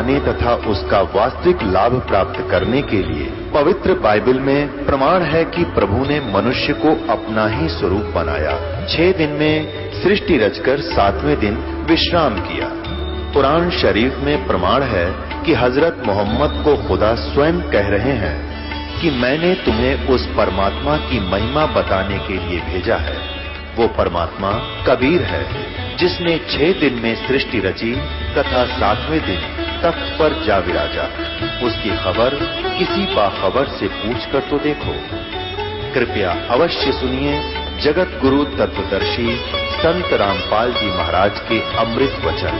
पाने तथा उसका वास्तविक लाभ प्राप्त करने के लिए पवित्र बाइबल में प्रमाण है कि प्रभु ने मनुष्य को अपना ही स्वरूप बनाया छह दिन में सृष्टि रचकर सातवें दिन विश्राम किया कुरान शरीफ में प्रमाण है कि हजरत मोहम्मद को खुदा स्वयं कह रहे हैं कि मैंने तुम्हें उस परमात्मा की महिमा बताने के लिए भेजा है वो परमात्मा कबीर है जिसने छह दिन में सृष्टि रची तथा सातवें दिन तख्त पर जा विराजा उसकी खबर किसी बाखबर से कर तो देखो कृपया अवश्य सुनिए जगत गुरु तत्वदर्शी संत रामपाल जी महाराज के अमृत वचन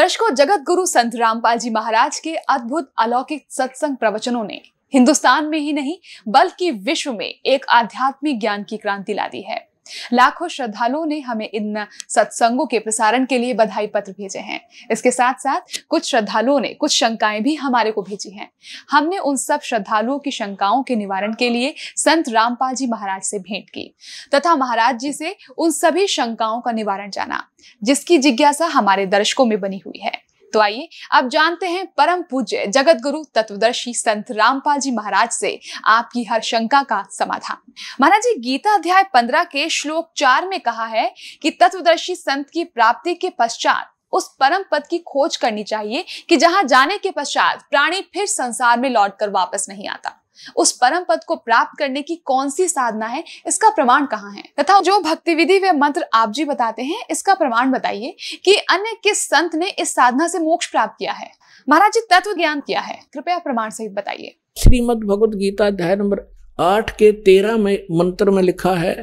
दर्शकों जगत गुरु संत रामपाल जी महाराज के अद्भुत अलौकिक सत्संग प्रवचनों ने हिंदुस्तान में ही नहीं बल्कि विश्व में एक आध्यात्मिक ज्ञान की क्रांति ला दी है लाखों श्रद्धालुओं ने हमें इन सत्संगों के प्रसारण के लिए बधाई पत्र भेजे हैं इसके साथ साथ कुछ श्रद्धालुओं ने कुछ शंकाएं भी हमारे को भेजी हैं हमने उन सब श्रद्धालुओं की शंकाओं के निवारण के लिए संत रामपाल जी महाराज से भेंट की तथा महाराज जी से उन सभी शंकाओं का निवारण जाना जिसकी जिज्ञासा हमारे दर्शकों में बनी हुई है तो आइए आप जानते हैं परम पूज्य जगत गुरु तत्वदर्शी संत रामपाल जी महाराज से आपकी हर शंका का समाधान महाराज जी गीता अध्याय पंद्रह के श्लोक चार में कहा है कि तत्वदर्शी संत की प्राप्ति के पश्चात उस परम पद की खोज करनी चाहिए कि जहां जाने के पश्चात प्राणी फिर संसार में लौटकर वापस नहीं आता उस परम पद को प्राप्त करने की कौन सी साधना है इसका प्रमाण कहाँ है तथा जो भक्ति विधि व मंत्र आप जी बताते हैं इसका प्रमाण बताइए कि अन्य किस संत ने इस साधना से मोक्ष प्राप्त किया है महाराज जी तत्व ज्ञान किया है कृपया प्रमाण सहित बताइए श्रीमद भगवत गीता अध्याय नंबर आठ के तेरह में मंत्र में लिखा है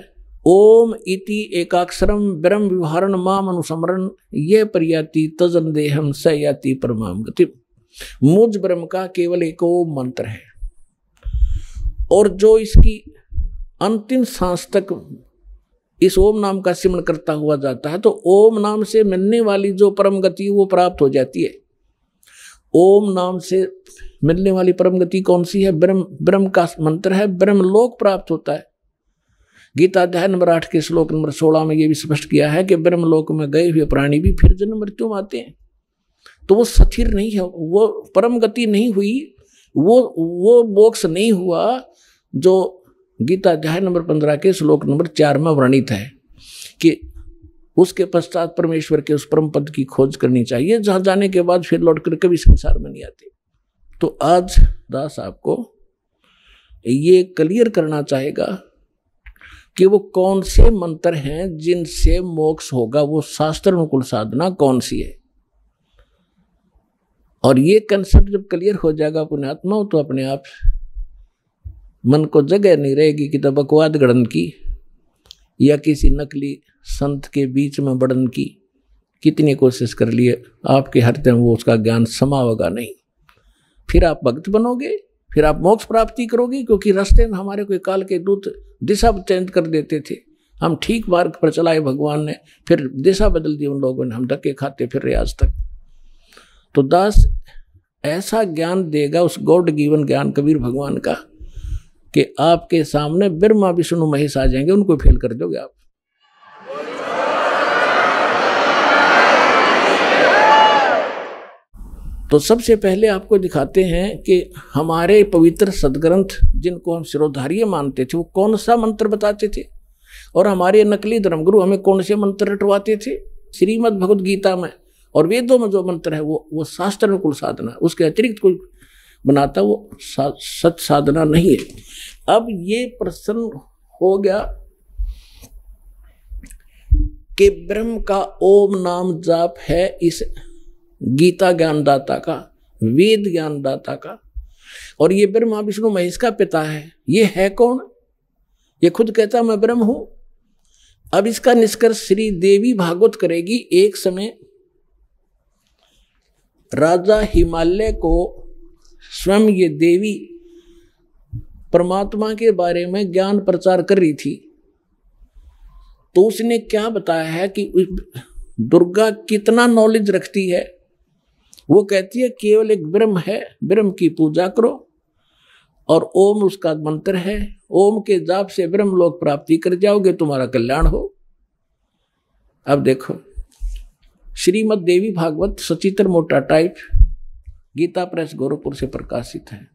ओम इति एकाक्षरम ब्रह्म विवरण माम अनुसमरण ये प्रयाति तजन देहम सयाति परमाम गति मूज ब्रह्म का केवल एक ओम मंत्र है और जो इसकी अंतिम सांस तक इस ओम नाम का सिमरण करता हुआ जाता है तो ओम नाम से मिलने वाली जो परम गति वो प्राप्त हो जाती है ओम नाम से मिलने वाली परम गति कौन सी है ब्रह्म ब्रह्म का मंत्र है ब्रह्म लोक प्राप्त होता है गीता अध्याय नंबर आठ के श्लोक नंबर सोलह में ये भी स्पष्ट किया है कि ब्रह्म लोक में गए हुए प्राणी भी फिर जन्म मृत्यु में आते हैं तो वो स्थिर नहीं है वो परम गति नहीं हुई वो वो मोक्ष नहीं हुआ जो गीता अध्याय नंबर पंद्रह के श्लोक नंबर चार में वर्णित है कि उसके पश्चात परमेश्वर के उस परम पद की खोज करनी चाहिए जहाँ जाने के बाद फिर लौट कर कभी संसार में नहीं आते तो आज दास आपको ये क्लियर करना चाहेगा कि वो कौन से मंत्र हैं जिनसे मोक्ष होगा वो शास्त्र अनुकूल साधना कौन सी है और ये कंसेप्ट जब क्लियर हो जाएगा पुण्यात्मा तो अपने आप मन को जगह नहीं रहेगी कि बकवाद गणन की या किसी नकली संत के बीच में बढ़न की कितनी कोशिश कर लिए आपके हर तरह वो उसका ज्ञान समावगा नहीं फिर आप भक्त बनोगे फिर आप मोक्ष प्राप्ति करोगे क्योंकि रास्ते में हमारे कोई काल के दूत दिशा चेंज कर देते थे हम ठीक मार्ग पर चलाए भगवान ने फिर दिशा बदल दी उन लोगों ने हम धक्के खाते फिर रियाज आज तक तो दास ऐसा ज्ञान देगा उस गॉड गिवन ज्ञान कबीर भगवान का कि आपके सामने ब्रह्मा विष्णु महेश आ जाएंगे उनको फेल कर दोगे आप तो सबसे पहले आपको दिखाते हैं कि हमारे पवित्र सदग्रंथ जिनको हम सिरोधार्य मानते थे वो कौन सा मंत्र बताते थे और हमारे नकली धर्मगुरु हमें कौन से मंत्र रटवाते थे श्रीमद भगवद गीता में और वेदों में जो मंत्र है वो वो शास्त्र अनुकूल साधना उसके अतिरिक्त कोई बनाता वो सत साधना नहीं है अब ये प्रश्न हो गया कि ब्रह्म का ओम नाम जाप है इस गीता ज्ञानदाता का वेद ज्ञानदाता का और ये आप विष्णु महेश का पिता है ये है कौन ये खुद कहता मैं ब्रह्म हूं अब इसका निष्कर्ष श्री देवी भागवत करेगी एक समय राजा हिमालय को स्वयं ये देवी परमात्मा के बारे में ज्ञान प्रचार कर रही थी तो उसने क्या बताया है कि दुर्गा कितना नॉलेज रखती है वो कहती है केवल एक ब्रह्म है ब्रह्म की पूजा करो और ओम उसका मंत्र है ओम के जाप से ब्रह्म लोक प्राप्ति कर जाओगे तुम्हारा कल्याण हो अब देखो श्रीमद देवी भागवत सचित्र मोटा टाइप गीता प्रेस गोरखपुर से प्रकाशित है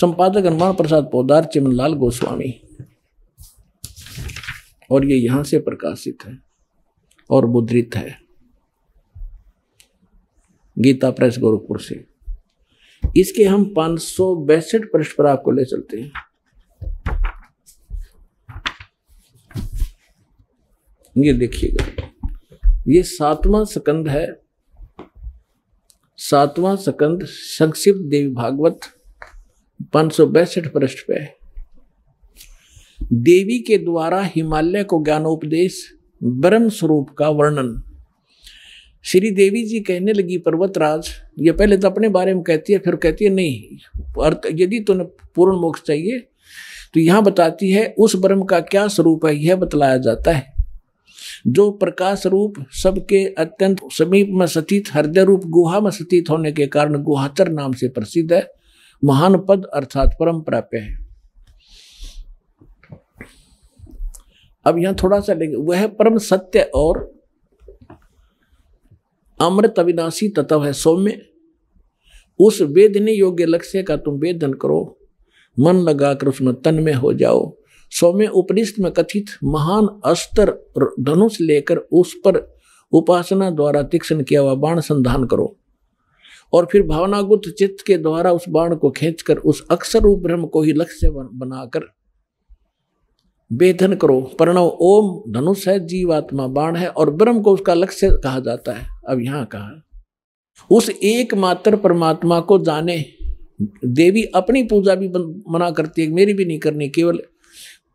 संपादक हनुमान प्रसाद पौदार चिमनलाल गोस्वामी और ये यहां से प्रकाशित है और मुद्रित है गीता प्रेस गोरखपुर से इसके हम पांच सौ बैसठ पृष्ठ पर आपको ले चलते हैं ये देखिएगा ये सातवां सकंद है सातवां सकंद संक्षिप्त देवी भागवत पांच सौ बैसठ पृष्ठ पे है देवी के द्वारा हिमालय को ज्ञानोपदेश ब्रह्म स्वरूप का वर्णन श्री देवी जी कहने लगी पर्वतराज ये पहले तो अपने बारे में कहती है फिर कहती है नहीं अर्थ यदि तूने पूर्ण मोक्ष चाहिए तो यहां बताती है उस ब्रह्म का क्या स्वरूप है यह बतलाया जाता है जो प्रकाश रूप सबके अत्यंत समीप में सतीत हृदय रूप गुहा में सतीत होने के कारण गुहाचर नाम से प्रसिद्ध है महान पद अर्थात परम प्राप्य है अब यहां थोड़ा सा लेंगे वह परम सत्य और अमृत अविनाशी तत्व है सौम्य उस वेदने योग्य लक्ष्य का तुम वेदन करो मन लगा उसमें तन में हो जाओ सौम्य उपनिषद में कथित महान अस्तर धनुष लेकर उस पर उपासना द्वारा तीक्ष्ण किया हुआ बाण संधान करो और फिर भावनागुप्त चित्त के द्वारा उस बाण को खींचकर उस अक्षर रूप ब्रह्म को ही लक्ष्य बनाकर बेधन करो प्रणव ओम धनुष है जीवात्मा बाण है और ब्रह्म को उसका लक्ष्य कहा जाता है अब यहां कहा उस एकमात्र परमात्मा को जाने देवी अपनी पूजा भी मना करती है मेरी भी नहीं करनी केवल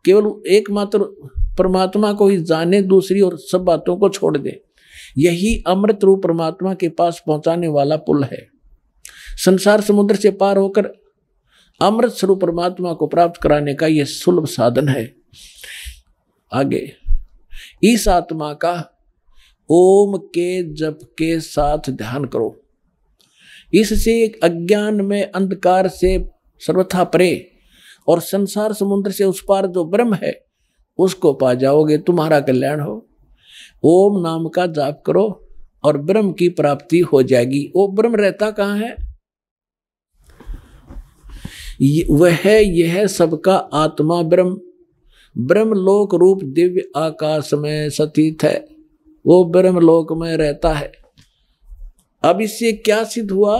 केवल एकमात्र परमात्मा को ही जाने दूसरी और सब बातों को छोड़ दे यही अमृत रूप परमात्मा के पास पहुंचाने वाला पुल है संसार समुद्र से पार होकर अमृत स्वरूप परमात्मा को प्राप्त कराने का यह सुलभ साधन है आगे इस आत्मा का ओम के जप के साथ ध्यान करो इससे अज्ञान में अंधकार से सर्वथा परे और संसार समुद्र से उस पार जो ब्रह्म है उसको पा जाओगे तुम्हारा कल्याण हो ओम नाम का जाप करो और ब्रह्म की प्राप्ति हो जाएगी वो ब्रह्म रहता कहाँ है वह यह सबका आत्मा ब्रह्म ब्रह्म लोक रूप दिव्य आकाश में सतीत है वो ब्रह्म लोक में रहता है अब इससे क्या सिद्ध हुआ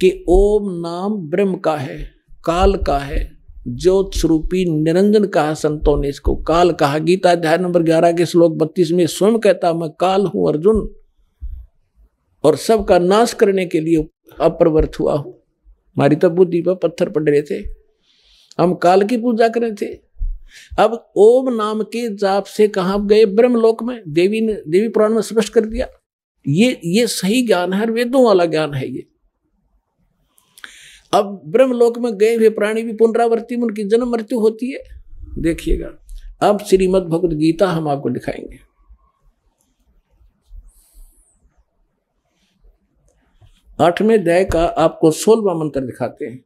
कि ओम नाम ब्रह्म का है काल का है जो स्वरूपी निरंजन कहा संतों ने इसको काल कहा गीता अध्याय नंबर ग्यारह के श्लोक बत्तीस में स्वयं कहता मैं काल हूं अर्जुन और सबका नाश करने के लिए अप्रवृत्त हुआ हूं हमारी तो बुद्धि पर पत्थर पड़ रहे थे हम काल की पूजा करें थे अब ओम नाम के जाप से कहा गए ब्रह्म लोक में देवी ने देवी पुराण में स्पष्ट कर दिया ये ये सही ज्ञान है वेदों वाला ज्ञान है ये अब ब्रह्मलोक में गए हुए प्राणी भी पुनरावर्ती में उनकी जन्म मृत्यु होती है देखिएगा अब श्रीमद भगवत गीता हम आपको दिखाएंगे आठवें अध्याय का आपको सोलवा मंत्र दिखाते हैं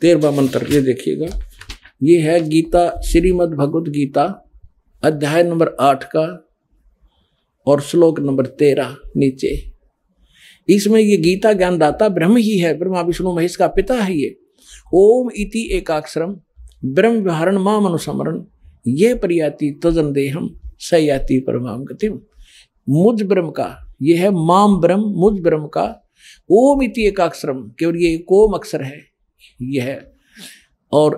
तेरवा मंत्र ये देखिएगा ये है गीता श्रीमद भगवत गीता अध्याय नंबर आठ का और श्लोक नंबर तेरह नीचे इसमें ये गीता ज्ञानदाता ब्रह्म ही है ब्रह्मा विष्णु महेश का पिता है ये ओम इति एकाक्षरम ब्रह्म विहरण माम अनुसमरण ये प्रयाति तजन देहम सयाति परमाम गतिम मुझ ब्रह्म का ये है माम ब्रह्म मुझ ब्रह्म का ओम इति एकाक्षरम केवल ये एक ओम अक्षर है यह है और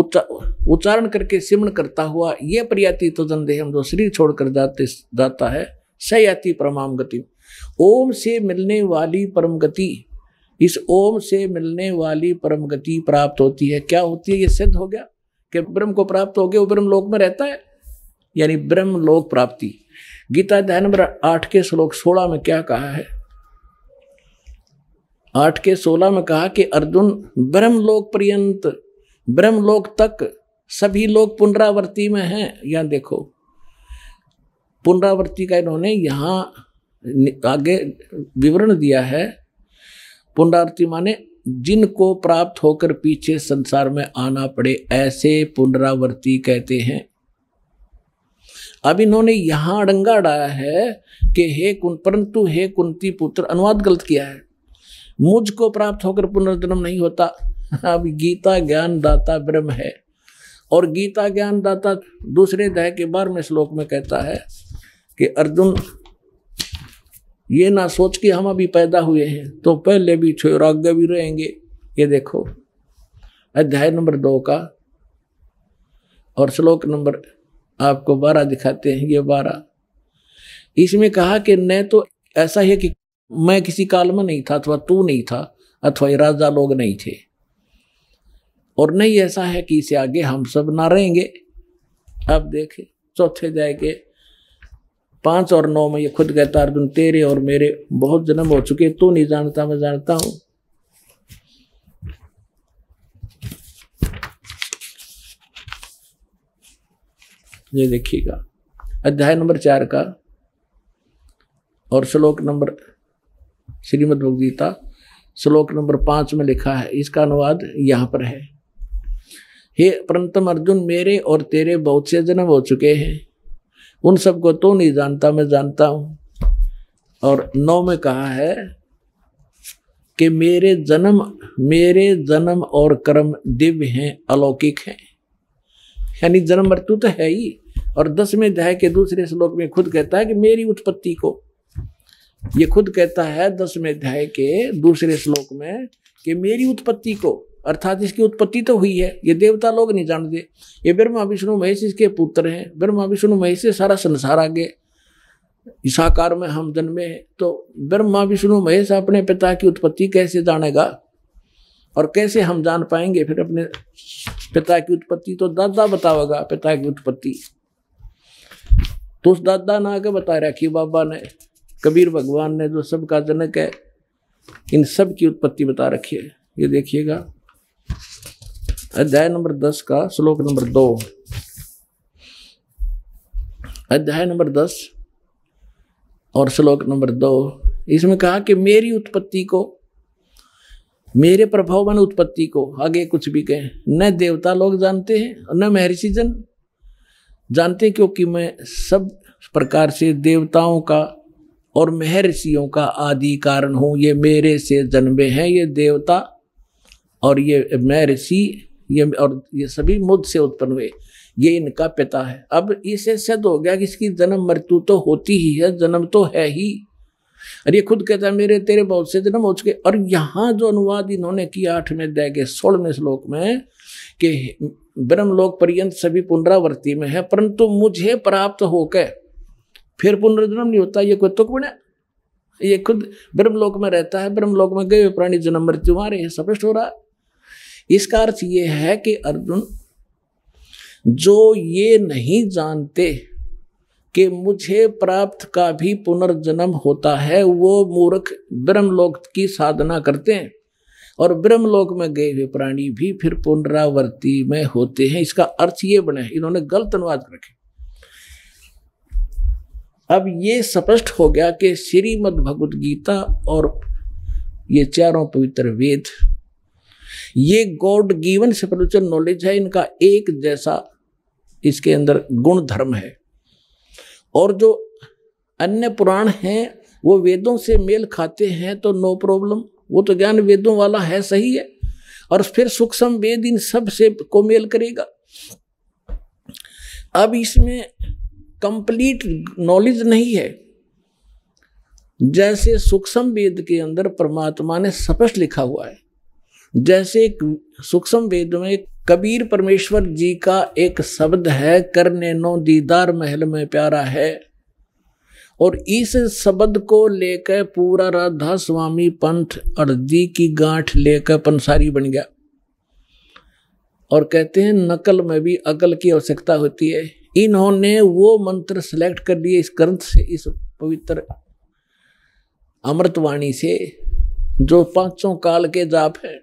उच्चारण करके सिमण करता हुआ यह प्रयाति तो देहम जो शरीर छोड़कर जाते जाता है सयाति परमाम गतिम ओम से मिलने वाली परम गति इस ओम से मिलने वाली परम गति प्राप्त होती है क्या होती है ये सिद्ध हो गया कि ब्रह्म को प्राप्त हो गया वो ब्रह्म लोक में रहता है यानी ब्रह्म लोक प्राप्ति गीता अध्याय नंबर आठ के श्लोक सोलह में क्या कहा है आठ के सोलह में कहा कि अर्जुन ब्रह्म लोक पर्यंत ब्रह्म लोक तक सभी लोग पुनरावर्ती में हैं या देखो पुनरावर्ती का इन्होंने यहां आगे विवरण दिया है पुनरावृत्ति माने जिनको प्राप्त होकर पीछे संसार में आना पड़े ऐसे पुनरावर्ती कहते हैं अब इन्होंने यहां अड़ंगा अड़ाया है कि हे कुं परंतु हे कुंती पुत्र अनुवाद गलत किया है मुझको प्राप्त होकर पुनर्जन्म नहीं होता अब गीता ज्ञान दाता ब्रह्म है और गीता ज्ञान दाता दूसरे दह के बारहवें श्लोक में कहता है कि अर्जुन ये ना सोच के हम अभी पैदा हुए हैं तो पहले भी थे और आगे भी रहेंगे ये देखो अध्याय नंबर दो का और श्लोक नंबर आपको बारह दिखाते हैं ये बारह इसमें कहा कि न तो ऐसा है कि मैं किसी काल में नहीं था अथवा तू नहीं था अथवा ये राजा लोग नहीं थे और नहीं ऐसा है कि इसे आगे हम सब ना रहेंगे अब देखे चौथे जाएंगे पांच और नौ में ये खुद कहता अर्जुन तेरे और मेरे बहुत जन्म हो चुके तू नहीं जानता मैं जानता हूं ये देखिएगा अध्याय नंबर चार का और श्लोक नंबर श्रीमद भगवदगीता श्लोक नंबर पांच में लिखा है इसका अनुवाद यहाँ पर है हे परंतम अर्जुन मेरे और तेरे बहुत से जन्म हो चुके हैं उन सबको तो नहीं जानता मैं जानता हूं और नौ में कहा है कि मेरे जन्म मेरे जन्म और कर्म दिव्य हैं अलौकिक हैं यानी जन्म मृत्यु तो है ही और दसवें अध्याय के दूसरे श्लोक में खुद कहता है कि मेरी उत्पत्ति को ये खुद कहता है दसवें अध्याय के दूसरे श्लोक में कि मेरी उत्पत्ति को अर्थात इसकी उत्पत्ति तो हुई है ये देवता लोग नहीं जानते ये ब्रह्मा विष्णु महेश इसके पुत्र हैं ब्रह्मा विष्णु महेश से सारा संसार आगे ईसाकार में हम जन्मे हैं तो ब्रह्मा विष्णु महेश अपने पिता की उत्पत्ति कैसे जानेगा और कैसे हम जान पाएंगे फिर अपने पिता की उत्पत्ति तो दादा बतावेगा पिता की उत्पत्ति तो उस दादा ने आगे बता रखी बाबा ने कबीर भगवान ने जो सबका जनक है इन सब की उत्पत्ति बता रखी है ये देखिएगा अध्याय नंबर दस का श्लोक नंबर दो अध्याय नंबर दस और श्लोक नंबर दो इसमें कहा कि मेरी उत्पत्ति को मेरे प्रभावमान उत्पत्ति को आगे कुछ भी कहें न देवता लोग जानते हैं और न महर्षिजन जानते हैं क्योंकि मैं सब प्रकार से देवताओं का और महर्षियों का आदि कारण हूँ ये मेरे से जन्मे हैं ये देवता और ये महर्षि ये और ये सभी मुद से उत्पन्न हुए ये इनका पिता है अब इसे सिद्ध हो गया कि इसकी जन्म मृत्यु तो होती ही है जन्म तो है ही और ये खुद कहता है मेरे तेरे बहुत से जन्म हो चुके और यहाँ जो अनुवाद इन्होंने किया आठवें अध्याय के सोलहवें श्लोक में कि ब्रह्म लोक पर्यंत सभी पुनरावर्ती में है परंतु मुझे प्राप्त होकर फिर पुनर्जन्म नहीं होता ये कोई तुक बना ये खुद ब्रह्मलोक में रहता है ब्रह्मलोक में गए प्राणी जन्म मृत्यु मारे स्पष्ट हो रहा है इसका अर्थ ये है कि अर्जुन जो ये नहीं जानते कि मुझे प्राप्त का भी पुनर्जन्म होता है वो मूर्ख ब्रह्मलोक की साधना करते हैं और ब्रह्मलोक में गए हुए प्राणी भी फिर पुनरावर्ती में होते हैं इसका अर्थ ये बने इन्होंने गलत अनुवाद रखे अब ये स्पष्ट हो गया कि श्रीमद् भगवद गीता और ये चारों पवित्र वेद ये गॉड गिवन स्पिरिचुअल नॉलेज है इनका एक जैसा इसके अंदर गुण धर्म है और जो अन्य पुराण हैं वो वेदों से मेल खाते हैं तो नो प्रॉब्लम वो तो ज्ञान वेदों वाला है सही है और फिर सूक्ष्म वेद इन सब से को मेल करेगा अब इसमें कंप्लीट नॉलेज नहीं है जैसे सूक्ष्म वेद के अंदर परमात्मा ने स्पष्ट लिखा हुआ है जैसे सूक्ष्म वेद में कबीर परमेश्वर जी का एक शब्द है करने नो दीदार महल में प्यारा है और इस शब्द को लेकर पूरा राधा स्वामी पंथ अर्जी की गांठ लेकर पंसारी बन गया और कहते हैं नकल में भी अकल की आवश्यकता होती है इन्होंने वो मंत्र सेलेक्ट कर लिए इस ग्रंथ से इस पवित्र अमृतवाणी से जो पांचों काल के जाप हैं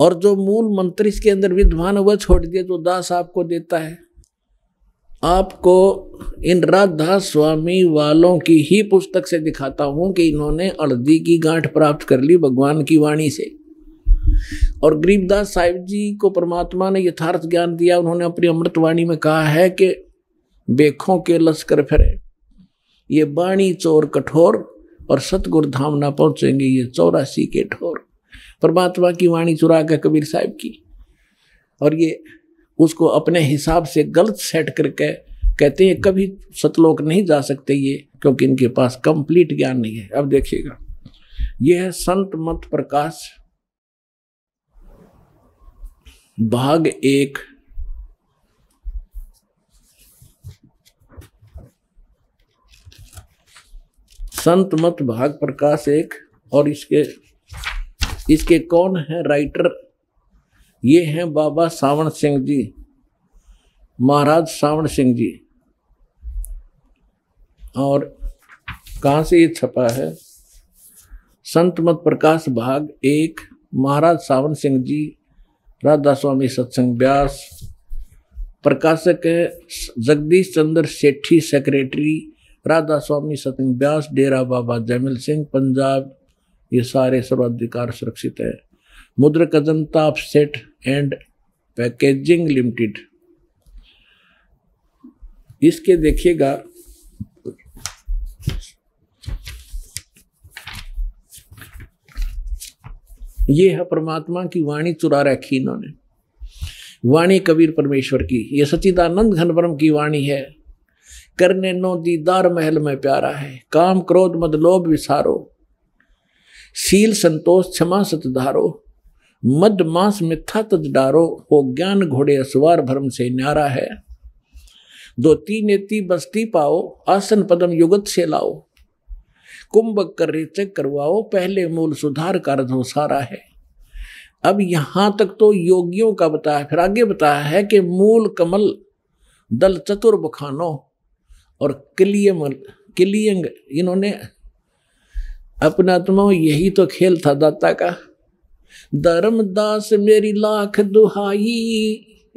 और जो मूल मंत्र इसके अंदर विद्वान वह छोड़ दिया जो दास आपको देता है आपको इन राधा स्वामी वालों की ही पुस्तक से दिखाता हूं कि इन्होंने अड़दी की गांठ प्राप्त कर ली भगवान की वाणी से और गरीबदास साहिब जी को परमात्मा ने यथार्थ ज्ञान दिया उन्होंने अपनी अमृतवाणी में कहा है कि बेखों के लश्कर फिरे ये बाणी चोर कठोर और सतगुरु धाम ना पहुंचेंगे ये चौरासी के ठोर परमात्मा की वाणी चुरा कर कबीर साहब की और ये उसको अपने हिसाब से गलत सेट करके कहते हैं कभी सतलोक नहीं जा सकते ये क्योंकि इनके पास कंप्लीट ज्ञान नहीं है अब देखिएगा यह है संत मत प्रकाश भाग एक संत मत भाग प्रकाश एक और इसके इसके कौन है राइटर ये हैं बाबा सावण सिंह जी महाराज सावण सिंह जी और कहाँ से ये छपा है संत मत प्रकाश भाग एक महाराज सावन सिंह जी राधा स्वामी सत्संग व्यास प्रकाशक है जगदीश चंद्र सेठी सेक्रेटरी राधा स्वामी सत्संग व्यास डेरा बाबा जैमिल सिंह पंजाब ये सारे सर्वाधिकार सुरक्षित है मुद्र कदमता सेट एंड पैकेजिंग लिमिटेड इसके देखिएगा ये है परमात्मा की वाणी चुरा रखी इन्होंने वाणी कबीर परमेश्वर की ये सचिदानंद घनवरम की वाणी है करने नो दीदार महल में प्यारा है काम क्रोध मद लोभ विसारो शील संतोष क्षमा सतधारो मद मास मिथ्या तद डारो हो ज्ञान घोड़े असवार भ्रम से न्यारा है दो नेति बस्ती पाओ आसन पदम युगत से लाओ कुंभक कर रेचक करवाओ पहले मूल सुधार कर दो सारा है अब यहां तक तो योगियों का बताया फिर आगे बताया है कि मूल कमल दल चतुर बखानो और किलियमल किलियंग इन्होंने अपना तुम यही तो खेल था दाता का धर्म दास मेरी लाख दुहाई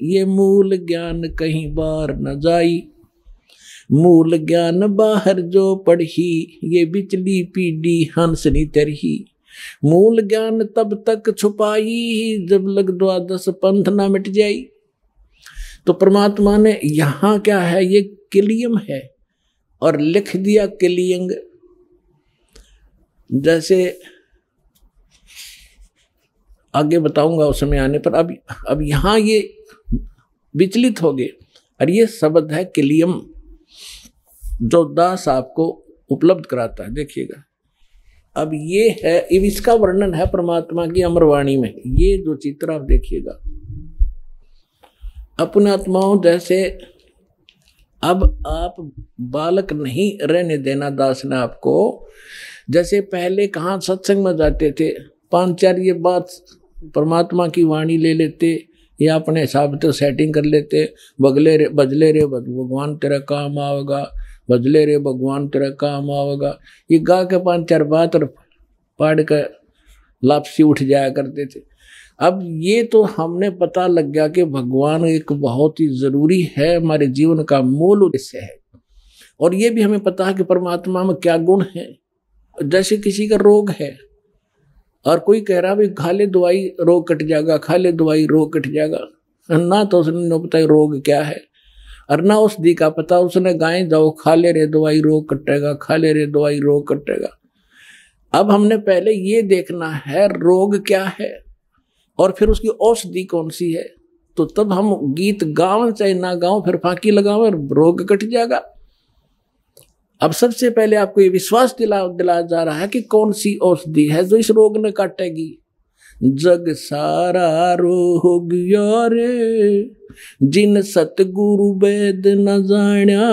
ये मूल ज्ञान कहीं बार न जाई मूल ज्ञान बाहर जो पढ़ी ये बिचली पीढ़ी हंसनी तरही मूल ज्ञान तब तक छुपाई जब लग द्वादश पंथ ना मिट जाई तो परमात्मा ने यहां क्या है ये किलियम है और लिख दिया किलियंग जैसे आगे बताऊंगा उस समय आने पर अब अब यहां ये विचलित हो गए और ये शब्द है किलियम जो दास आपको उपलब्ध कराता है देखिएगा अब ये है अब इसका वर्णन है परमात्मा की अमरवाणी में ये जो चित्र आप देखिएगा आत्माओं जैसे अब आप बालक नहीं रहने देना दास ने आपको जैसे पहले कहाँ सत्संग में जाते थे पांच चार ये बात परमात्मा की वाणी ले लेते या अपने हिसाब तो सेटिंग कर लेते बगले रे बजले रे भगवान तेरा काम आवेगा बजले रे भगवान तेरा काम आवेगा ये गा के पांच चार बात और पाड़ कर लापसी उठ जाया करते थे अब ये तो हमने पता लग गया कि भगवान एक बहुत ही ज़रूरी है हमारे जीवन का मूल उद्देश्य है और ये भी हमें पता है कि परमात्मा में क्या गुण है जैसे किसी का रोग है और कोई कह रहा भाई खा ले दवाई रोग कट जाएगा खा ले दवाई रोग कट जाएगा ना तो उसने न पता रोग क्या है और ना औषधि का पता उसने गाय जाओ खा ले रे दवाई रोग कटेगा खा ले रे दवाई रोग कटेगा अब हमने पहले ये देखना है रोग क्या है और फिर उसकी औषधि कौन सी है तो तब हम गीत गाँव चाहे ना गाओ फिर फांकी लगाओ और रोग कट जाएगा अब सबसे पहले आपको ये विश्वास दिला दिलाया जा रहा है कि कौन सी औषधि है जो इस रोग ने काटेगी जग सारा रोग रे जिन सतगुरु वेद न जाण्या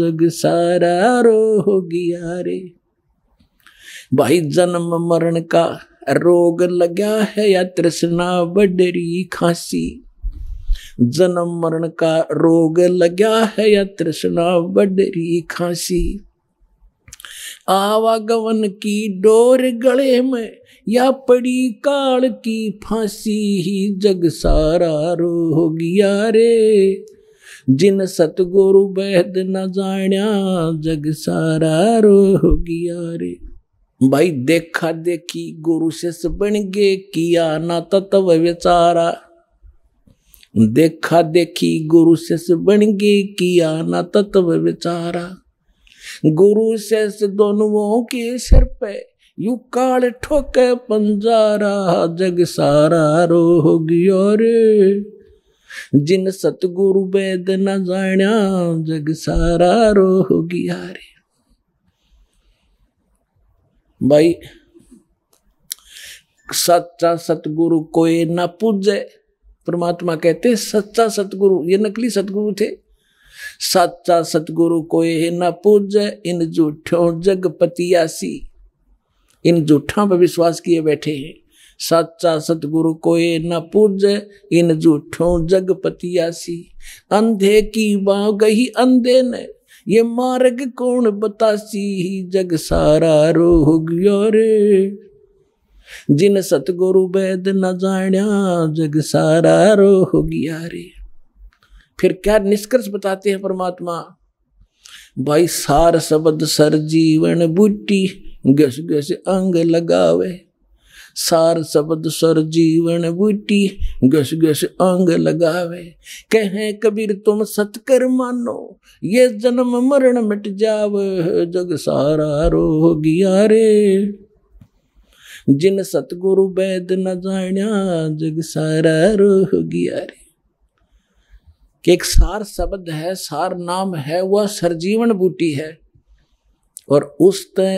जग सारा रोग रे भाई जन्म मरण का रोग लग्या है या तृष्णा बडरी खांसी जन्म मरण का रोग लग्या है या तृष्णा बडरी खांसी आवागमन की डोर गले में या पड़ी काल की फांसी ही जग सारा रो गया रे जिन सतगुरु बैद न जाण्या जग सारा रो गया रे भाई देखा देखी गुरु शिष्य बन गए किया ना तत्व विचारा देखा देखी गुरु शिष बन गई किया न तत्व तो विचारा गुरु शिष दोनों के सिर पे यू काल ठोक पंजारा जग सारा रो गियो जिन सतगुरु वेद न जाण्या जग सारा रो गिया रे भाई सच्चा सतगुरु कोई ना पूजे परमात्मा कहते सच्चा सतगुरु ये नकली सतगुरु थे सच्चा सतगुरु कोई न पूज इन जग पतियासी इन झूठा पर विश्वास किए बैठे हैं सच्चा सतगुरु कोई न पूज इन जग पतियासी अंधे की बा गही अंधे ने ये मार्ग कौन बतासी ही जग सारा रोह गोरे जिन सतगुरु वैद न जाण्या जग सारा रो हो गया रे फिर क्या निष्कर्ष बताते हैं परमात्मा भाई सार शब्द सर जीवन बूटी गस गस अंग लगावे सार शब्द सर जीवन बूटी गस गस अंग लगावे कहे कबीर तुम सतकर मानो ये जन्म मरण मिट जाव जग सारा रो रे जिन सतगुरु वैद न जाण्या जग सारा रोह गया रे कि एक सार शब्द है सार नाम है वह सरजीवन बूटी है और उस ते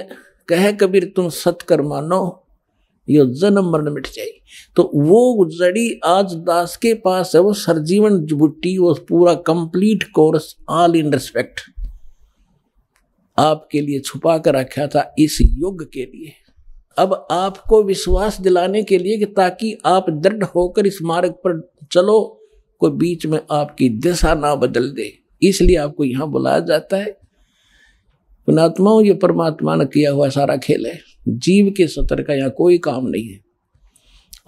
कह कबीर तुम सतकर मानो यो जन्म मरण मिट जाए तो वो जड़ी आज दास के पास है वो सरजीवन बूटी वो पूरा complete course all in respect आपके लिए छुपा कर रखा था इस युग के लिए अब आपको विश्वास दिलाने के लिए कि ताकि आप दृढ़ होकर इस मार्ग पर चलो कोई बीच में आपकी दिशा ना बदल दे इसलिए आपको यहाँ बुलाया जाता है पुणात्माओं ये परमात्मा ने किया हुआ सारा खेल है जीव के सतर का यहाँ कोई काम नहीं है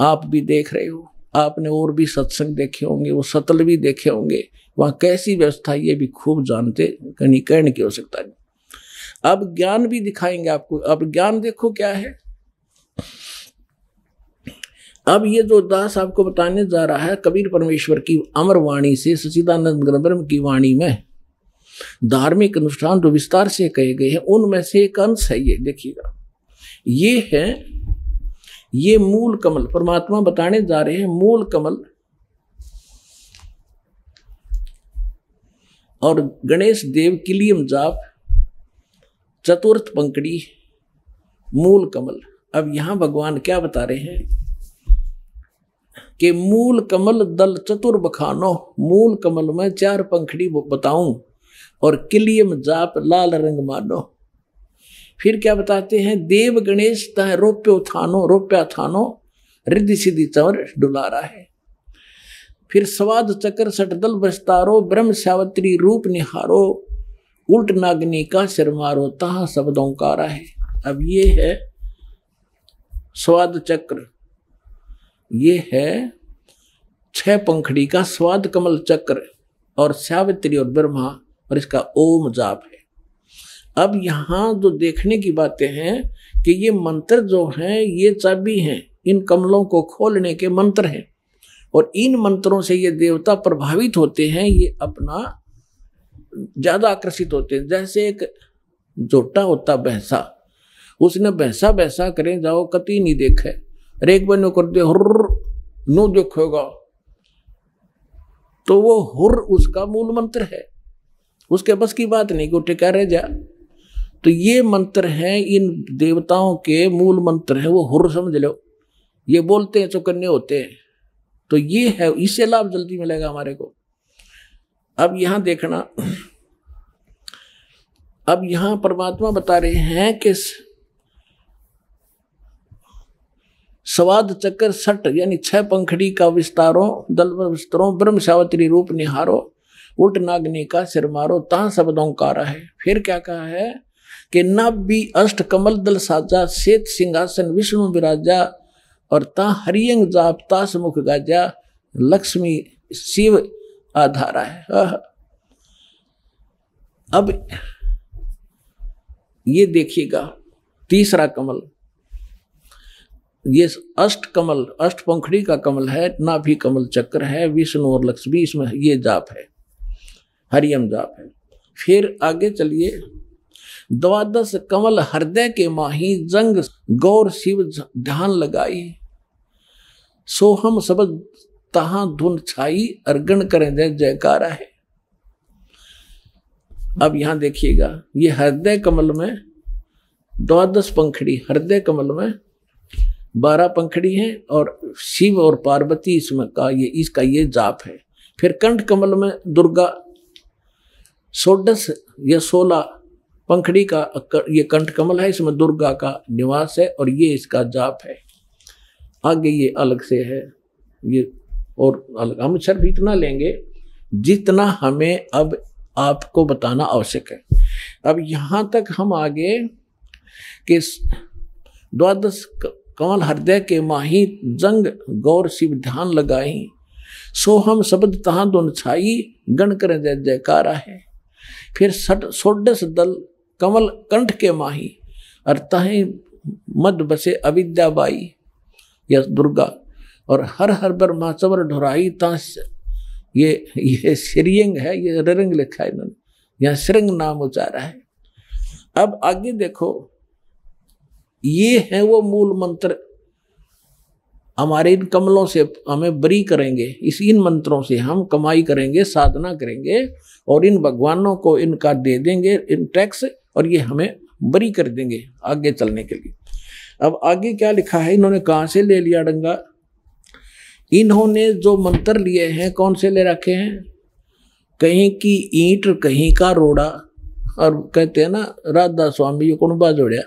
आप भी देख रहे हो आपने और भी सत्संग देखे होंगे वो सतल भी देखे होंगे वहाँ कैसी व्यवस्था ये भी खूब जानते कहीं कर्ण की सकता नहीं अब ज्ञान भी दिखाएंगे आपको अब ज्ञान देखो क्या है अब ये जो दास आपको बताने जा रहा है कबीर परमेश्वर की अमर वाणी से सचिदानंद ग्रंथर्म की वाणी में धार्मिक अनुष्ठान जो विस्तार से कहे गए हैं उनमें से एक अंश है ये देखिएगा ये है ये मूल कमल परमात्मा बताने जा रहे हैं मूल कमल और गणेश देव किलियम जाप चतुर्थ पंकड़ी मूल कमल अब यहाँ भगवान क्या बता रहे हैं कि मूल कमल दल चतुर बखानो मूल कमल में चार पंखड़ी बताऊं और किलियम जाप लाल रंग मानो फिर क्या बताते हैं देव गणेश तह रोप्यो थानो रोप्या थानो रिद्धि सिद्धि चवर डुलारा है फिर स्वाद चक्र सटदल बस्तारो ब्रह्म सावित्री रूप निहारो उल्ट नागनी का शर्मारो तहा शब्दों का है अब ये है स्वाद चक्र ये है छह पंखड़ी का स्वाद कमल चक्र और सावित्री और ब्रह्मा और इसका ओम जाप है अब यहाँ जो देखने की बातें हैं कि ये मंत्र जो हैं ये चाबी हैं इन कमलों को खोलने के मंत्र हैं और इन मंत्रों से ये देवता प्रभावित होते हैं ये अपना ज़्यादा आकर्षित होते हैं जैसे एक जोटा होता भैंसा उसने भैंसा भैंसा करें जाओ कति नहीं देखे रेग बनो दे हुर नु देखोगा तो वो हुर उसका मूल मंत्र है उसके बस की बात नहीं कि कह रहे जा तो ये मंत्र हैं इन देवताओं के मूल मंत्र है वो हुर समझ लो ये बोलते हैं चौकन्ने होते हैं तो ये है इससे लाभ जल्दी मिलेगा हमारे को अब यहां देखना अब यहां परमात्मा बता रहे हैं कि स्वाद चक्कर सट यानी छह पंखड़ी का विस्तारो दल विस्तरों ब्रह्म सावित्री रूप निहारो उठ नागनी का सिर मारो ता शब्दों का है फिर क्या कहा है कि नाभि अष्ट कमल दल साजा श्वेत सिंहासन विष्णु विराजा और ता हरियंग जाप तास मुख गाजा लक्ष्मी शिव आधारा है अब ये देखिएगा तीसरा कमल ये अष्ट कमल अष्ट पंखड़ी का कमल है ना भी कमल चक्र है विष्णु और लक्ष्मी इसमें ये जाप है हरियम जाप है फिर आगे चलिए द्वादश कमल हृदय के माही जंग गौर शिव ध्यान लगाई सोहम सब तहा धुन छाई अर्गण करें जय जयकारा है अब यहां देखिएगा ये हृदय कमल में द्वादश पंखड़ी हृदय कमल में बारह पंखड़ी है और शिव और पार्वती इसमें का ये इसका ये जाप है फिर कंठ कमल में दुर्गा सोडस या सोलह पंखड़ी का ये कंठ कमल है इसमें दुर्गा का निवास है और ये इसका जाप है आगे ये अलग से है ये और अलग हम सिर्फ इतना लेंगे जितना हमें अब आपको बताना आवश्यक है अब यहाँ तक हम आगे कि द्वादश कमल हृदय के माही जंग गौर शिव ध्यान लगाई सो हम शब्द तहाँ दोन छाई गण कर जय जयकारा है फिर सट सोडस दल कमल कंठ के माही और तह मद बसे बाई या दुर्गा और हर हर बर माचवर ढोराई तांस ये ये श्रियंग है ये रंग लिखा है इन्होंने यहाँ श्रृंग नाम उचारा है अब आगे देखो ये है वो मूल मंत्र हमारे इन कमलों से हमें बरी करेंगे इस इन मंत्रों से हम कमाई करेंगे साधना करेंगे और इन भगवानों को इनका दे देंगे इन टैक्स और ये हमें बरी कर देंगे आगे चलने के लिए अब आगे क्या लिखा है इन्होंने कहाँ से ले लिया डंगा इन्होंने जो मंत्र लिए हैं कौन से ले रखे हैं कहीं की ईंट कहीं का रोड़ा और कहते हैं ना राधा स्वामी को कुणबा जोड़िया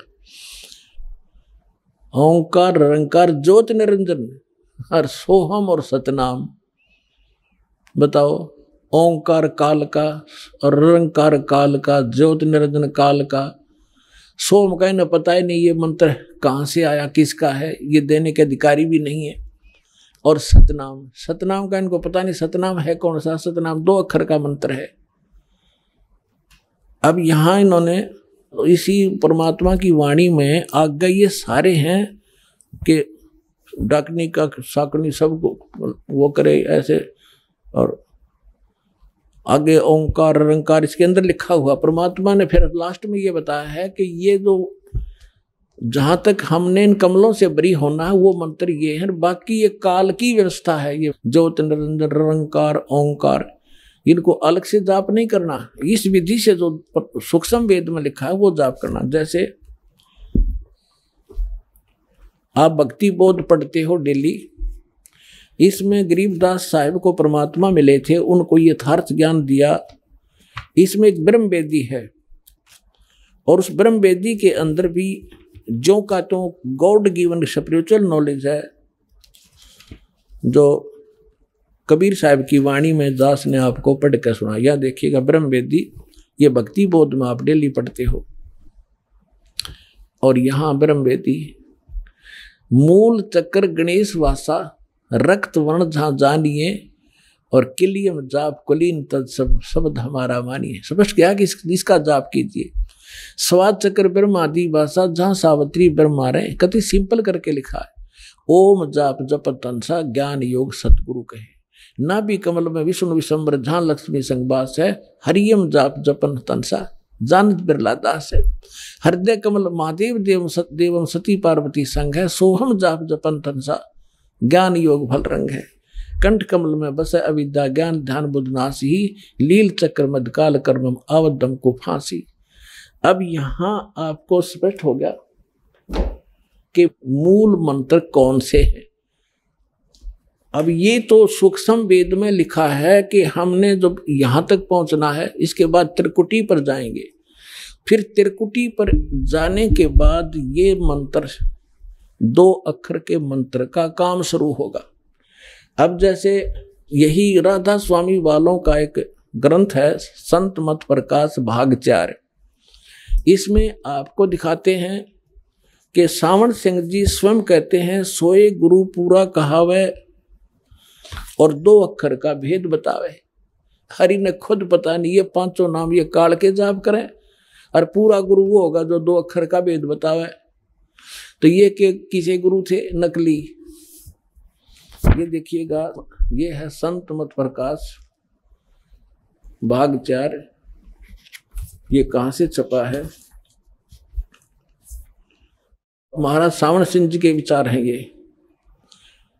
ओंकार रंकार ज्योत निरंजन हर सोहम और सतनाम बताओ ओंकार काल का और रंकार काल का ज्योत निरंजन काल का सोम का इन्हें पता ही नहीं ये मंत्र कहाँ से आया किसका है ये देने के अधिकारी भी नहीं है और सतनाम सतनाम का इनको पता नहीं सतनाम है कौन सा सतनाम दो अक्षर का मंत्र है अब यहाँ इन्होंने तो इसी परमात्मा की वाणी में आज्ञा ये सारे हैं कि डाकनी का साकनी सब वो करे ऐसे और आगे ओंकार रंकार इसके अंदर लिखा हुआ परमात्मा ने फिर लास्ट में ये बताया है कि ये जो जहाँ तक हमने इन कमलों से बरी होना है वो मंत्र ये है बाकी ये काल की व्यवस्था है ये ज्योत निरंजन रंकार ओंकार इनको अलग से जाप नहीं करना इस विधि से जो सूक्ष्म वेद में लिखा है वो जाप करना जैसे आप भक्ति बोध पढ़ते हो डेली इसमें गरीबदास साहब को परमात्मा मिले थे उनको यथार्थ ज्ञान दिया इसमें एक ब्रह्म वेदी है और उस ब्रह्म वेदी के अंदर भी जो का तो गॉड गिवन स्पिरिचुअल नॉलेज है जो कबीर साहब की वाणी में दास ने आपको पढ़ कर सुना यह देखिएगा ब्रह्म वेदी ये भक्ति बोध में आप डेली पढ़ते हो और यहाँ ब्रह्म वेदी मूल चक्र गणेश वासा रक्त वर्ण झा जानिए और किलियम जाप कुलीन तद सब शब्द हमारा मानिए स्पष्ट क्या कि इसका जाप कीजिए स्वाद चक्र ब्रह्म आदि भाषा जहाँ सावत्री ब्रह्म आ रहे कति सिंपल करके लिखा है ओम जाप जप तनसा ज्ञान योग सतगुरु कहे ना भी कमल में विष्णु विशंबर झान लक्ष्मी संगवास है हरियम जाप जपन तनसा जान बिरला दास है हृदय कमल महादेव देव देवम सती पार्वती संग है सोहम जाप जपन तनसा ज्ञान योग फल रंग है कंठ कमल में बस अविद्या ज्ञान ध्यान बुधनासी ही लील चक्र मद काल कर्म आवदम को फांसी अब यहाँ आपको स्पष्ट हो गया कि मूल मंत्र कौन से हैं अब ये तो सूक्ष्म वेद में लिखा है कि हमने जब यहाँ तक पहुँचना है इसके बाद त्रिकुटी पर जाएंगे फिर त्रिकुटी पर जाने के बाद ये मंत्र दो अक्षर के मंत्र का काम शुरू होगा अब जैसे यही राधा स्वामी वालों का एक ग्रंथ है संत मत प्रकाश चार इसमें आपको दिखाते हैं कि सावण सिंह जी स्वयं कहते हैं सोए गुरु पूरा कहावे और दो अक्षर का भेद बतावे हरि ने खुद पता नहीं ये पांचों नाम ये काल के जाप करें और पूरा गुरु वो होगा जो दो अक्षर का भेद बतावे तो ये के किसे गुरु थे नकली ये देखिएगा ये है संत मत प्रकाश भाग चार ये कहा से छपा है महाराज सावण सिंह जी के विचार हैं ये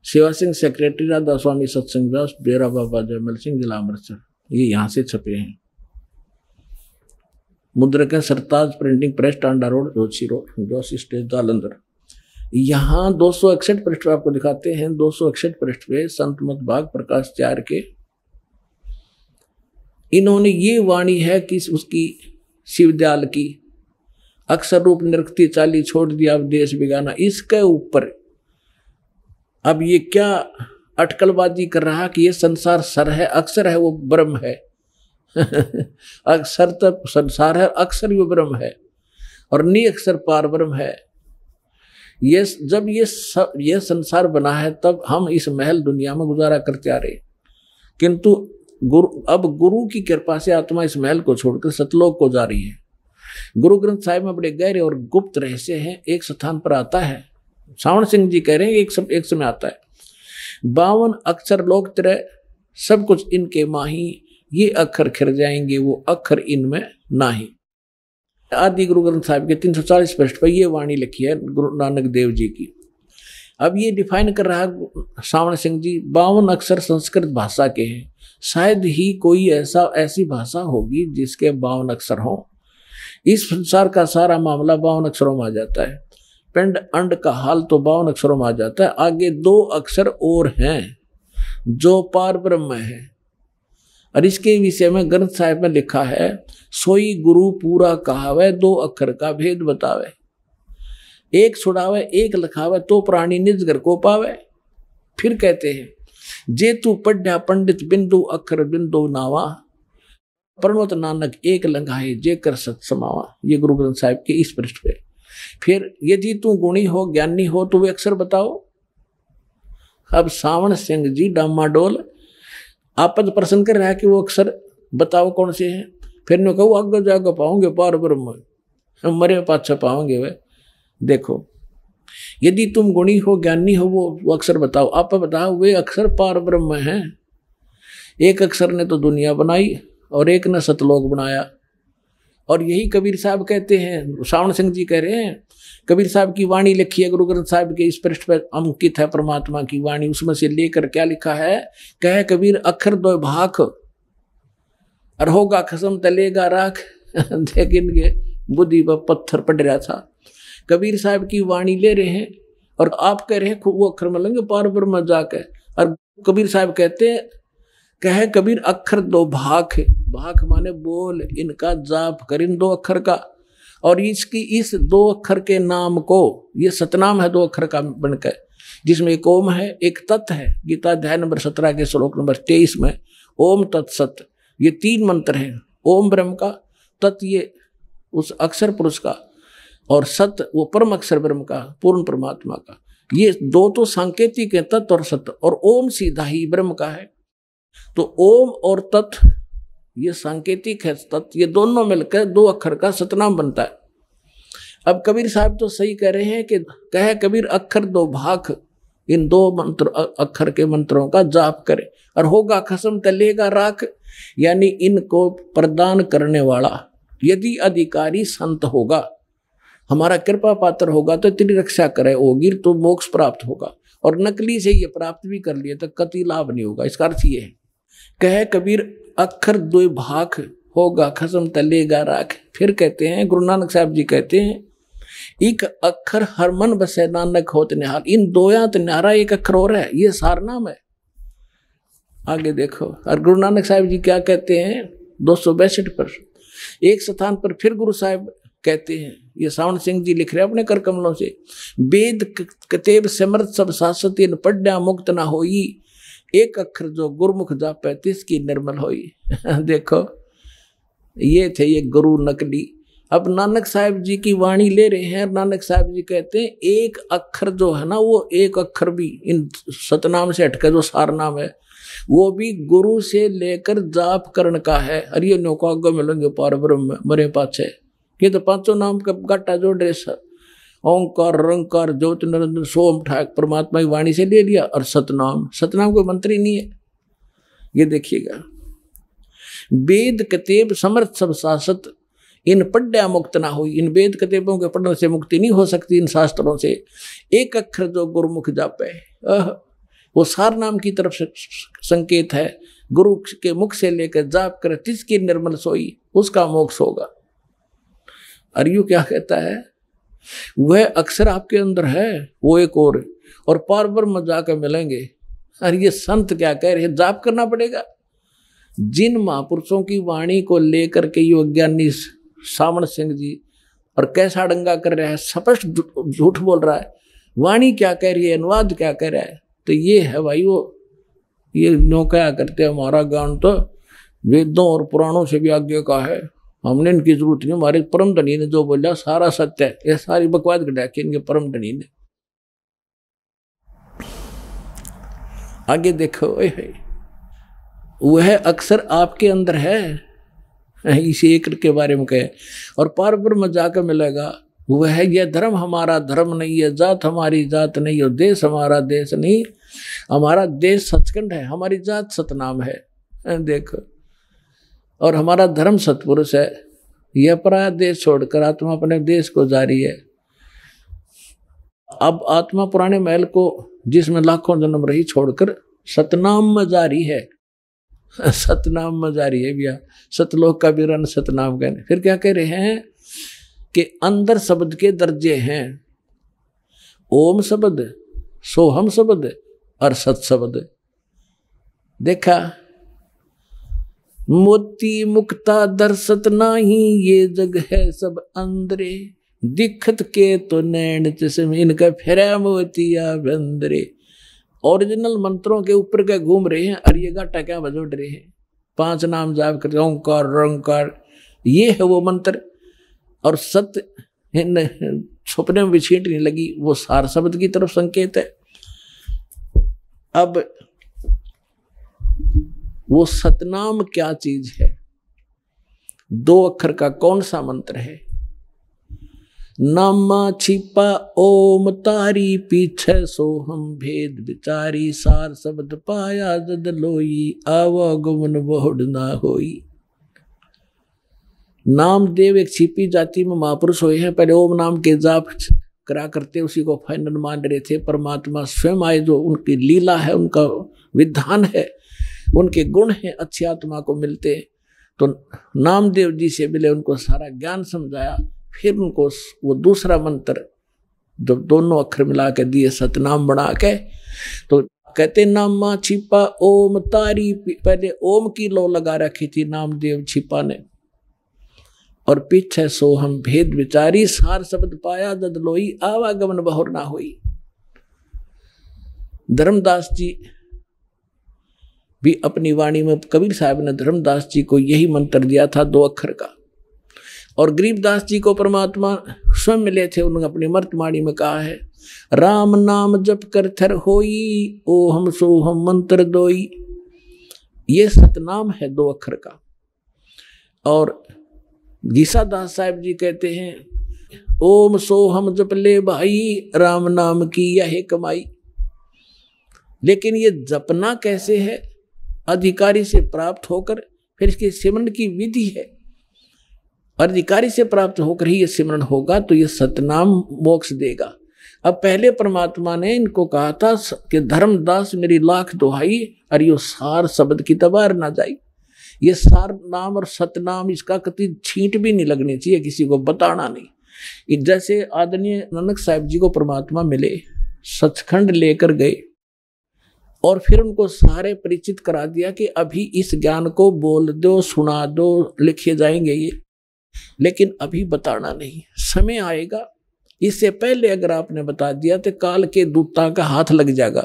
सेवा सिंह सेक्रेटरी राधा स्वामी सत्संग दास डेरा बाबा जयमल सिंह जिला अमृतसर ये यहाँ से छपे हैं मुद्रक है Sartaj printing press Tanda road Joshi road Joshi stage Jalandhar यहाँ दो सौ इकसठ पृष्ठ आपको दिखाते हैं दो सौ इकसठ पृष्ठ पे संत मत भाग प्रकाश चार के इन्होंने ये वाणी है कि उसकी शिवदयाल की अक्सर रूप निरक्ति चाली छोड़ दिया देश बिगाना इसके ऊपर अब ये क्या अटकलबाजी कर रहा कि ये संसार सर है अक्सर है वो ब्रह्म है अक्सर तो संसार है अक्सर वो ब्रह्म है और नी अक्सर पार ब्रह्म है ये जब ये सब ये संसार बना है तब हम इस महल दुनिया में गुजारा करते आ रहे किंतु गुरु अब गुरु की कृपा से आत्मा इस महल को छोड़कर सतलोक को जा रही है गुरु ग्रंथ साहिब में बड़े गहरे और गुप्त रहस्य हैं एक स्थान पर आता है श्रावण सिंह जी कह रहे हैं एक सब एक समय आता है बावन अक्षर लोक तिर सब कुछ इनके माही ये अक्षर खिर जाएंगे वो अक्षर इनमें नाही आदि गुरु ग्रंथ साहब के तीन सौ चालीस पृष्ठ पर ये वाणी लिखी है गुरु नानक देव जी की अब ये डिफाइन कर रहा श्रावण सिंह जी बावन अक्षर संस्कृत भाषा के हैं शायद ही कोई ऐसा ऐसी भाषा होगी जिसके बावन अक्षर हों इस संसार का सारा मामला बावन अक्षरों में आ जाता है पेंड अंड का हाल तो बावन अक्षरों में आ जाता है आगे दो अक्षर और हैं जो पार ब्रह्म है और इसके विषय में ग्रंथ साहिब में लिखा है सोई गुरु पूरा कहावे दो अक्षर का भेद बतावे एक छुड़ावे एक लिखावे तो प्राणी निज घर को पावे फिर कहते हैं जे तू पढ़ा पंडित बिंदु अक्षर बिंदु नावा प्रणोत नानक एक लंघाए जे कर सत समावा ये गुरु ग्रंथ साहिब के इस पृष्ठ पे फिर यदि तू गुणी हो ज्ञानी हो तो वे अक्सर बताओ अब सावण सिंह जी डामाडोल आपद प्रसन्न कर रहा है कि वो अक्सर बताओ कौन से हैं फिर ने कहूँ आगे जागे पाओगे पार ब्रह्म मरे पाछा पाओगे वे देखो यदि तुम गुणी हो ज्ञानी हो वो वो अक्सर बताओ आप बताओ वे अक्सर पार ब्रह्म हैं एक अक्सर ने तो दुनिया बनाई और एक ने सतलोक बनाया और यही कबीर साहब कहते हैं श्रावण सिंह जी कह रहे हैं कबीर साहब की वाणी लिखी है गुरु ग्रंथ साहब के इस पृष्ठ पर अंकित है परमात्मा की वाणी उसमें से लेकर क्या लिखा है कहे कबीर अखर दो भाख अरहोगा खसम तलेगा राख लेकिन ये बुद्धि पर पत्थर पड़ रहा था कबीर साहब की वाणी ले रहे हैं और आप कह रहे हैं वो अखर मलंग पार ब्रह्म जाकर और कबीर साहब कहते हैं कहे कबीर अक्षर दो भाख भाख माने बोल इनका जाप कर इन दो अक्षर का और इसकी इस दो अक्षर के नाम को ये सतनाम है दो अक्षर का बनकर जिसमें एक ओम है एक तत् है गीता अध्याय नंबर सत्रह के श्लोक नंबर तेईस में ओम तत्सत ये तीन मंत्र हैं ओम ब्रह्म का तत् ये उस अक्षर पुरुष का और सत वो परम अक्षर ब्रह्म का पूर्ण परमात्मा का ये दो तो सांकेतिक है तत् और सत्य और ओम सीधा ही ब्रह्म का है तो ओम और तत् ये सांकेतिक है तत् ये दोनों मिलकर दो अक्षर का सतनाम बनता है अब कबीर साहब तो सही कह रहे हैं कि कहे कबीर अक्षर दो भाख इन दो मंत्र अक्षर के मंत्रों का जाप करें और होगा खसम तलेगा राख यानी इनको प्रदान करने वाला यदि अधिकारी संत होगा हमारा कृपा पात्र होगा तो तेरी रक्षा करे होगी तो मोक्ष प्राप्त होगा और नकली से ये प्राप्त भी कर लिए तो कति लाभ नहीं होगा इसका अर्थ ये है कह कबीर अखर दो भाख होगा खसम तलेगा राख फिर कहते हैं गुरु नानक साहब जी कहते हैं एक अखर हरमन बसे नानक होत निहाल इन दोया नारा एक अखर और है ये सारनाम है आगे देखो और गुरु नानक साहब जी क्या कहते हैं दो सौ बैसठ पर एक स्थान पर फिर गुरु साहब कहते हैं ये सावन सिंह जी लिख रहे हैं अपने कर कमलों से वेद कतेब समर्थ सब शास पढ़ा मुक्त ना होई एक अक्षर जो गुरमुख जापे तिसकी निर्मल होई देखो ये थे ये गुरु नकली अब नानक साहब जी की वाणी ले रहे हैं नानक साहब जी कहते हैं एक अक्षर जो है ना वो एक अक्षर भी इन सतनाम से हटके जो सार नाम है वो भी गुरु से लेकर जाप करण का है अरे नौका मिलेंगे पार ब्रह्म मरे पाछे ये तो पांचों नाम का गाटा जोड़ रहे सर ओंकार रंकार ज्योत नरेंद्र सोम ठाक परमात्मा की वाणी से ले लिया और सतनाम सतनाम कोई मंत्री नहीं है ये देखिएगा वेद कतेब समर्थ सब शासत इन पड्या मुक्त ना हुई इन वेद कतेबों के पढ़ने से मुक्ति नहीं हो सकती इन शास्त्रों से एक अक्षर जो तो गुरुमुख जापे वो सार नाम की तरफ से संकेत है गुरु के मुख से लेकर जाप कर तिसकी निर्मल सोई उसका मोक्ष होगा और क्या कहता है वह अक्सर आपके अंदर है वो एक और और पार पर मजा जाकर मिलेंगे अरे ये संत क्या कह रहे हैं जाप करना पड़ेगा जिन महापुरुषों की वाणी को लेकर के यो ज्ञानी सावण सिंह जी और कैसा डंगा कर रहा है स्पष्ट झूठ बोल रहा है वाणी क्या कह रही है अनुवाद क्या कह रहा है तो ये है भाई वो ये नो क्या करते हैं हमारा ज्ञान तो वेदों और पुराणों से भी आज्ञा का है हमने इनकी जरूरत नहीं हमारे परम धनी ने जो बोला सारा सत्य है ये सारी बकवाद घटा के इनके परम धनी ने आगे देखो वह अक्सर आपके अंदर है इसी एक के बारे में कहे और पार में जाकर मिलेगा वह यह धर्म हमारा धर्म नहीं है जात हमारी जात नहीं है देश हमारा देश नहीं हमारा देश सचखंड है हमारी जात सतनाम है देखो और हमारा धर्म सतपुरुष है यह अपराध देश छोड़कर आत्मा अपने देश को जारी है अब आत्मा पुराने महल को जिसमें लाखों जन्म रही छोड़कर सतनाम में जारी है सतनाम में जारी है भैया सतलोक का भी रन सतनाम कहने फिर क्या कह रहे हैं कि अंदर शब्द के दर्जे हैं ओम शब्द सोहम शब्द और सत शब्द देखा मोती मुक्ता दर्शत नाही ये जग है सब अंदरे दिखत के तो नैन चम इनका फेरा मोतिया बंदरे ओरिजिनल मंत्रों के ऊपर क्या घूम रहे हैं और ये गाटा क्या बजोट रहे हैं पांच नाम जाप कर ओंकार रंकार ये है वो मंत्र और सत्य छुपने में भी छींटने लगी वो सार शब्द की तरफ संकेत है अब वो सतनाम क्या चीज है दो अक्षर का कौन सा मंत्र है नामा छिपा ओम तारी पीछे सोहम भेद विचारी सार शब्द पाया जद लोई आवा गुमन ना होई देव एक छिपी जाति में महापुरुष हुए हैं पहले ओम नाम के जाप करा करते उसी को फाइनल मान रहे थे परमात्मा स्वयं आए जो उनकी लीला है उनका विधान है उनके गुण हैं अच्छी आत्मा को मिलते तो नामदेव जी से मिले उनको सारा ज्ञान समझाया फिर उनको वो दूसरा मंत्र जब दोनों अक्षर मिला के दिए सतनाम बना के तो कहते नामा छिपा ओम तारी पहले ओम की लो लगा रखी थी नामदेव छिपा ने और पीछे सो हम भेद विचारी सार शब्द पाया जद लोई आवागमन बहुर ना हुई धर्मदास जी भी अपनी वाणी में कबीर साहब ने धर्मदास जी को यही मंत्र दिया था दो अक्षर का और गरीबदास जी को परमात्मा स्वयं मिले थे उन्होंने अपनी मर्तवाणी में कहा है राम नाम जप कर थर होई ओ हम सो हम मंत्र दोई ये सतनाम है दो अक्षर का और गीसा दास साहेब जी कहते हैं ओम सो हम जप ले भाई राम नाम की यह कमाई लेकिन ये जपना कैसे है अधिकारी से प्राप्त होकर फिर इसके सिमरण की विधि है अधिकारी से प्राप्त होकर ही यह सिमरण होगा तो यह सतनाम मोक्ष देगा अब पहले परमात्मा ने इनको कहा था कि धर्मदास मेरी लाख दोहाई और यो सार शब्द की तबार ना जाई ये सार नाम और सतनाम इसका कति छींट भी नहीं लगनी चाहिए किसी को बताना नहीं जैसे आदरणीय नानक साहेब जी को परमात्मा मिले सचखंड लेकर गए और फिर उनको सारे परिचित करा दिया कि अभी इस ज्ञान को बोल दो सुना दो लिखे जाएंगे ये लेकिन अभी बताना नहीं समय आएगा इससे पहले अगर आपने बता दिया तो काल के दूता का हाथ लग जाएगा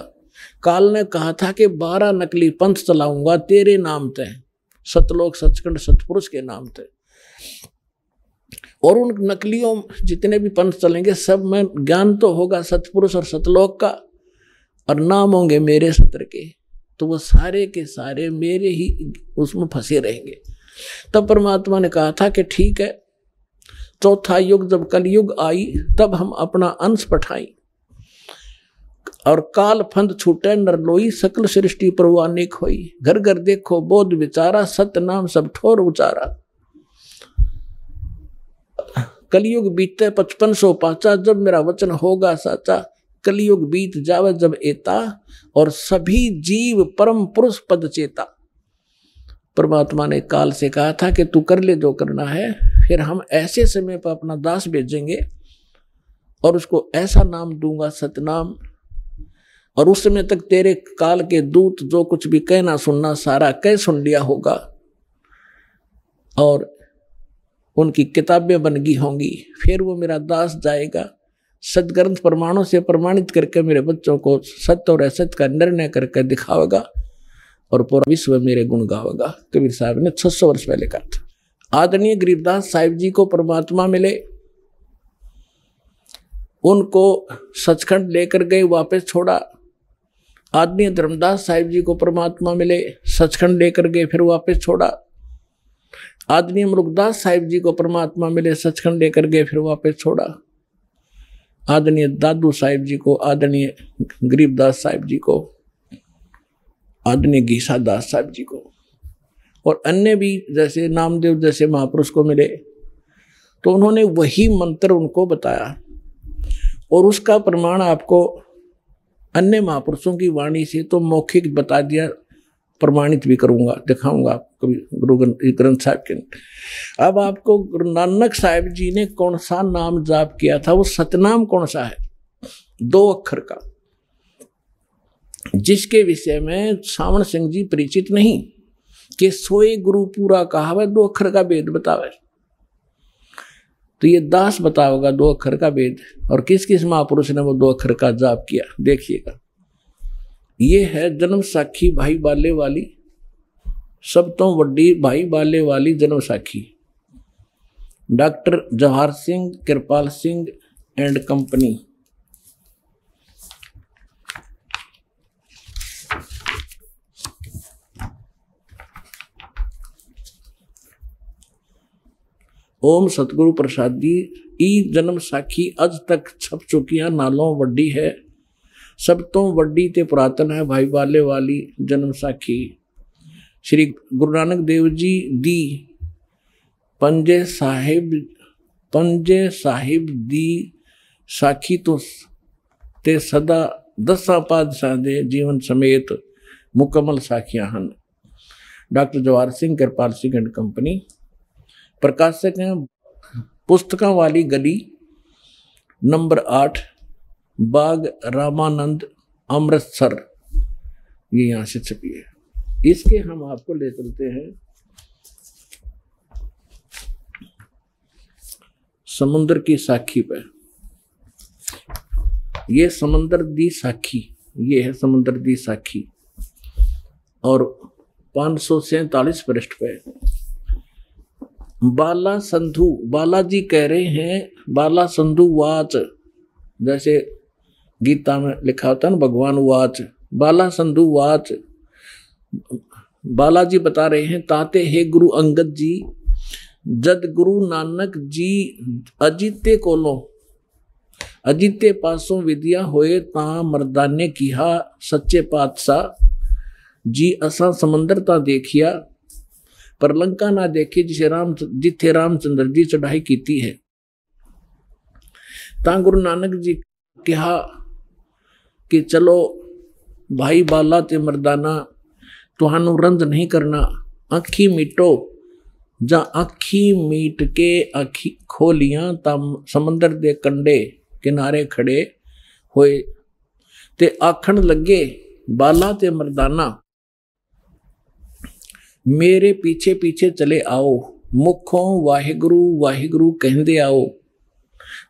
काल ने कहा था कि बारह नकली पंथ चलाऊंगा तेरे नाम ते सतलोक सचखंड सतपुरुष के नाम ते और उन नकलियों जितने भी पंथ चलेंगे सब में ज्ञान तो होगा सतपुरुष और सतलोक का और नाम होंगे मेरे सत्र के तो वो सारे के सारे मेरे ही उसमें फंसे रहेंगे तब परमात्मा ने कहा था कि ठीक है चौथा तो युग जब कलयुग आई तब हम अपना अंश पठाई और काल फंद छूटे नरलोई सकल सृष्टि प्रवानिक होई घर घर देखो बोध विचारा सत्य नाम सब ठोर उचारा कलयुग बीते पचपन सौ पाचा जब मेरा वचन होगा साचा कलयुग बीत जावे जब एता और सभी जीव परम पुरुष पद चेता परमात्मा ने काल से कहा था कि तू कर ले जो करना है फिर हम ऐसे समय पर अपना दास भेजेंगे और उसको ऐसा नाम दूंगा सतनाम और उस समय तक तेरे काल के दूत जो कुछ भी कहना सुनना सारा कह सुन लिया होगा और उनकी किताबें बन गई होंगी फिर वो मेरा दास जाएगा सदग्रंथ प्रमाणों से प्रमाणित करके मेरे बच्चों को सत्य और असत्य का निर्णय करके दिखावेगा और पूरा विश्व मेरे गुण गावेगा कबीर साहब ने 600 वर्ष पहले कहा था आदरणीय गरीबदास साहिब जी को परमात्मा मिले उनको सचखंड लेकर गए वापस छोड़ा आदरणीय धर्मदास साहिब जी को परमात्मा मिले सचखंड लेकर गए फिर वापस छोड़ा आदरणीय मुरुखदास साहिब जी को परमात्मा मिले सचखंड लेकर गए फिर वापस छोड़ा आदरणीय दादू साहिब जी को आदरणीय गरीबदास साहिब जी को आदरणीय घीसा दास साहब जी को और अन्य भी जैसे नामदेव जैसे महापुरुष को मिले तो उन्होंने वही मंत्र उनको बताया और उसका प्रमाण आपको अन्य महापुरुषों की वाणी से तो मौखिक बता दिया प्रमाणित भी करूंगा दिखाऊंगा आपको कभी गुरु ग्रंथ साहब के अब आपको गुरु नानक साहब जी ने कौन सा नाम जाप किया था वो सतनाम कौन सा है दो अक्षर का जिसके विषय में सावण सिंह जी परिचित नहीं कि सोए गुरु पूरा कहावे दो अक्षर का वेद बतावे तो ये दास बताओगा दो अक्षर का वेद और किस किस महापुरुष ने वो दो अक्षर का जाप किया देखिएगा ये है जन्म साखी भाई बाले वाली सब तो वी भाई बाले Wali Janam Sakhi doctor Jawahar Singh Kirpal Singh and company ओम सतगुरु प्रसाद जी ई जन्म साखी अज तक छप चुकी है नालों वड्डी है सब तो वड्डी तो पुरातन है भाई वाले वाली जन्म साखी श्री गुरु नानक देव जी दी पंजे साहिब पंजे साहिब दी साखी तो ते सदा दसा पादशाह के जीवन समेत मुकम्मल साखियां हैं doctor Jawahar Singh Kirpal Singh and company प्रकाशक हैं पुस्तकों वाली गली नंबर आठ बाग रामानंद अमृतसर ये यहाँ से छपी है इसके हम आपको ले चलते हैं समुद्र की साखी पर ये समुद्र दी साखी ये है समुद्र दी साखी और पांच सौ सैतालीस पृष्ठ पे बाला संधु बालाजी कह रहे हैं बाला संधु वाच जैसे गीता में लिखा होता है ना भगवान वाच बाला संधु वाच बालाजी बता रहे हैं ताते हे गुरु अंगद जी जद गुरु नानक जी अजीते कोलो अजीते पासों विद्या होए ता मर्दाने किहा सच्चे पातशाह जी असा समंदर ता देखिया पर लंका ना देखी जिसे राम जिथे रामचंद्र जी चढ़ाई की है ता गुरु नानक जी कहा ਕਿ ਚਲੋ ਭਾਈ ਬਾਲਾ ਤੇ ਮਰਦਾਨਾ ਤੁਹਾਨੂੰ ਰੰਦ ਨਹੀਂ ਕਰਨਾ ਅੱਖੀ ਮਿਟੋ ਜਾਂ ਅੱਖੀ ਮੀਟ ਕੇ ਅੱਖੀ ਖੋਲੀਆਂ ਤਾਂ ਸਮੁੰਦਰ ਦੇ ਕੰਡੇ ਕਿਨਾਰੇ ਖੜੇ ਹੋਏ ਤੇ ਆਖਣ ਲੱਗੇ ਬਾਲਾ ਤੇ ਮਰਦਾਨਾ ਮੇਰੇ ਪਿੱਛੇ ਪਿੱਛੇ ਚਲੇ ਆਓ ਮੁਖੋਂ ਵਾਹਿਗੁਰੂ ਵਾਹਿਗੁਰੂ ਕਹਿੰਦੇ ਆਓ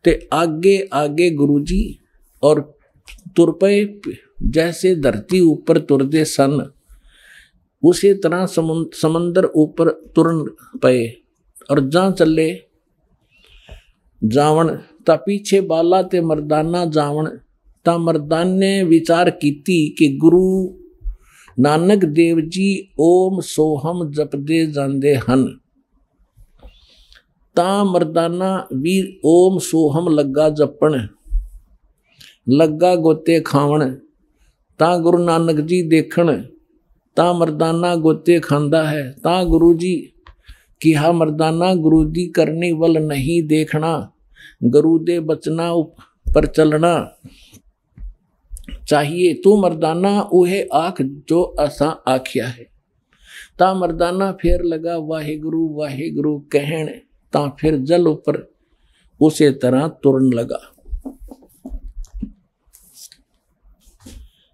ਤੇ ਆਗੇ ਆਗੇ ਗੁਰੂ ਜੀ ਔਰ तुरपे जैसे धरती ऊपर तुरदे सन उसी तरह समंदर ऊपर तुरन पे और जा चले जावन ता पीछे बाला ते मर्दाना जावण ता मर्दाने विचार की कि गुरु नानक देव जी ओम सोहम जपदे जाते हैं ता मर्दाना भी ओम सोहम लगा जपण लगा गोते खावण ता गुरु नानक जी देखण ता मर्दाना गोते खांदा है ता गुरु जी कहा मरदाना गुरु जी करने वल नहीं देखना गुरु दे बचना पर चलना चाहिए तू मरदाना उहे आख जो असा आखिया है त मरदाना फिर लगा वाहे गुरु वाहे गुरु कहण ता फिर जल उपर उस तरह तुरन लगा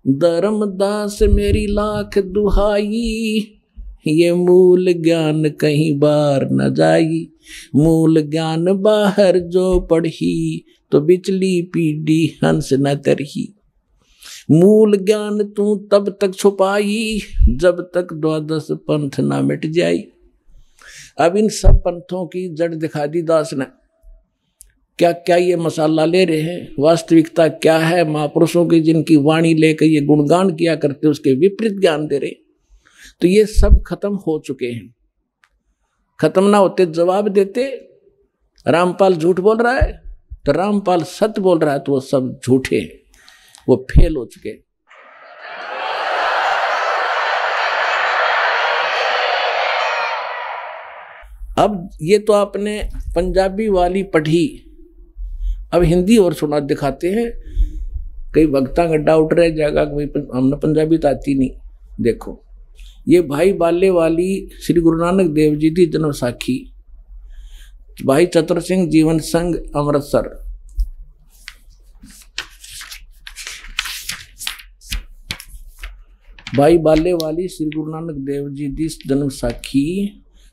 धर्मदास मेरी लाख दुहाई ये मूल ज्ञान कहीं बार न जाई मूल ज्ञान बाहर जो पढ़ी तो बिचली पीढ़ी हंस न तरही मूल ज्ञान तू तब तक छुपाई जब तक द्वादश पंथ ना मिट जाई अब इन सब पंथों की जड़ दिखा दी दास ने क्या क्या ये मसाला ले रहे हैं वास्तविकता क्या है महापुरुषों की जिनकी वाणी लेकर ये गुणगान किया करते उसके विपरीत ज्ञान दे रहे तो ये सब खत्म हो चुके हैं खत्म ना होते जवाब देते रामपाल झूठ बोल रहा है तो रामपाल सत्य बोल रहा है तो वो सब झूठे हैं वो फेल हो चुके अब ये तो आपने पंजाबी वाली पढ़ी अब हिंदी और सुना दिखाते हैं कई वक्ता गड्ढा उठ रहे जाएगा कि हमने पंजाबी तो आती नहीं देखो ये भाई बाले वाली श्री गुरु नानक देव जी की जन्म साखी भाई चतर सिंह जीवन संघ अमृतसर भाई बाले वाली श्री गुरु नानक देव जी की जन्म साखी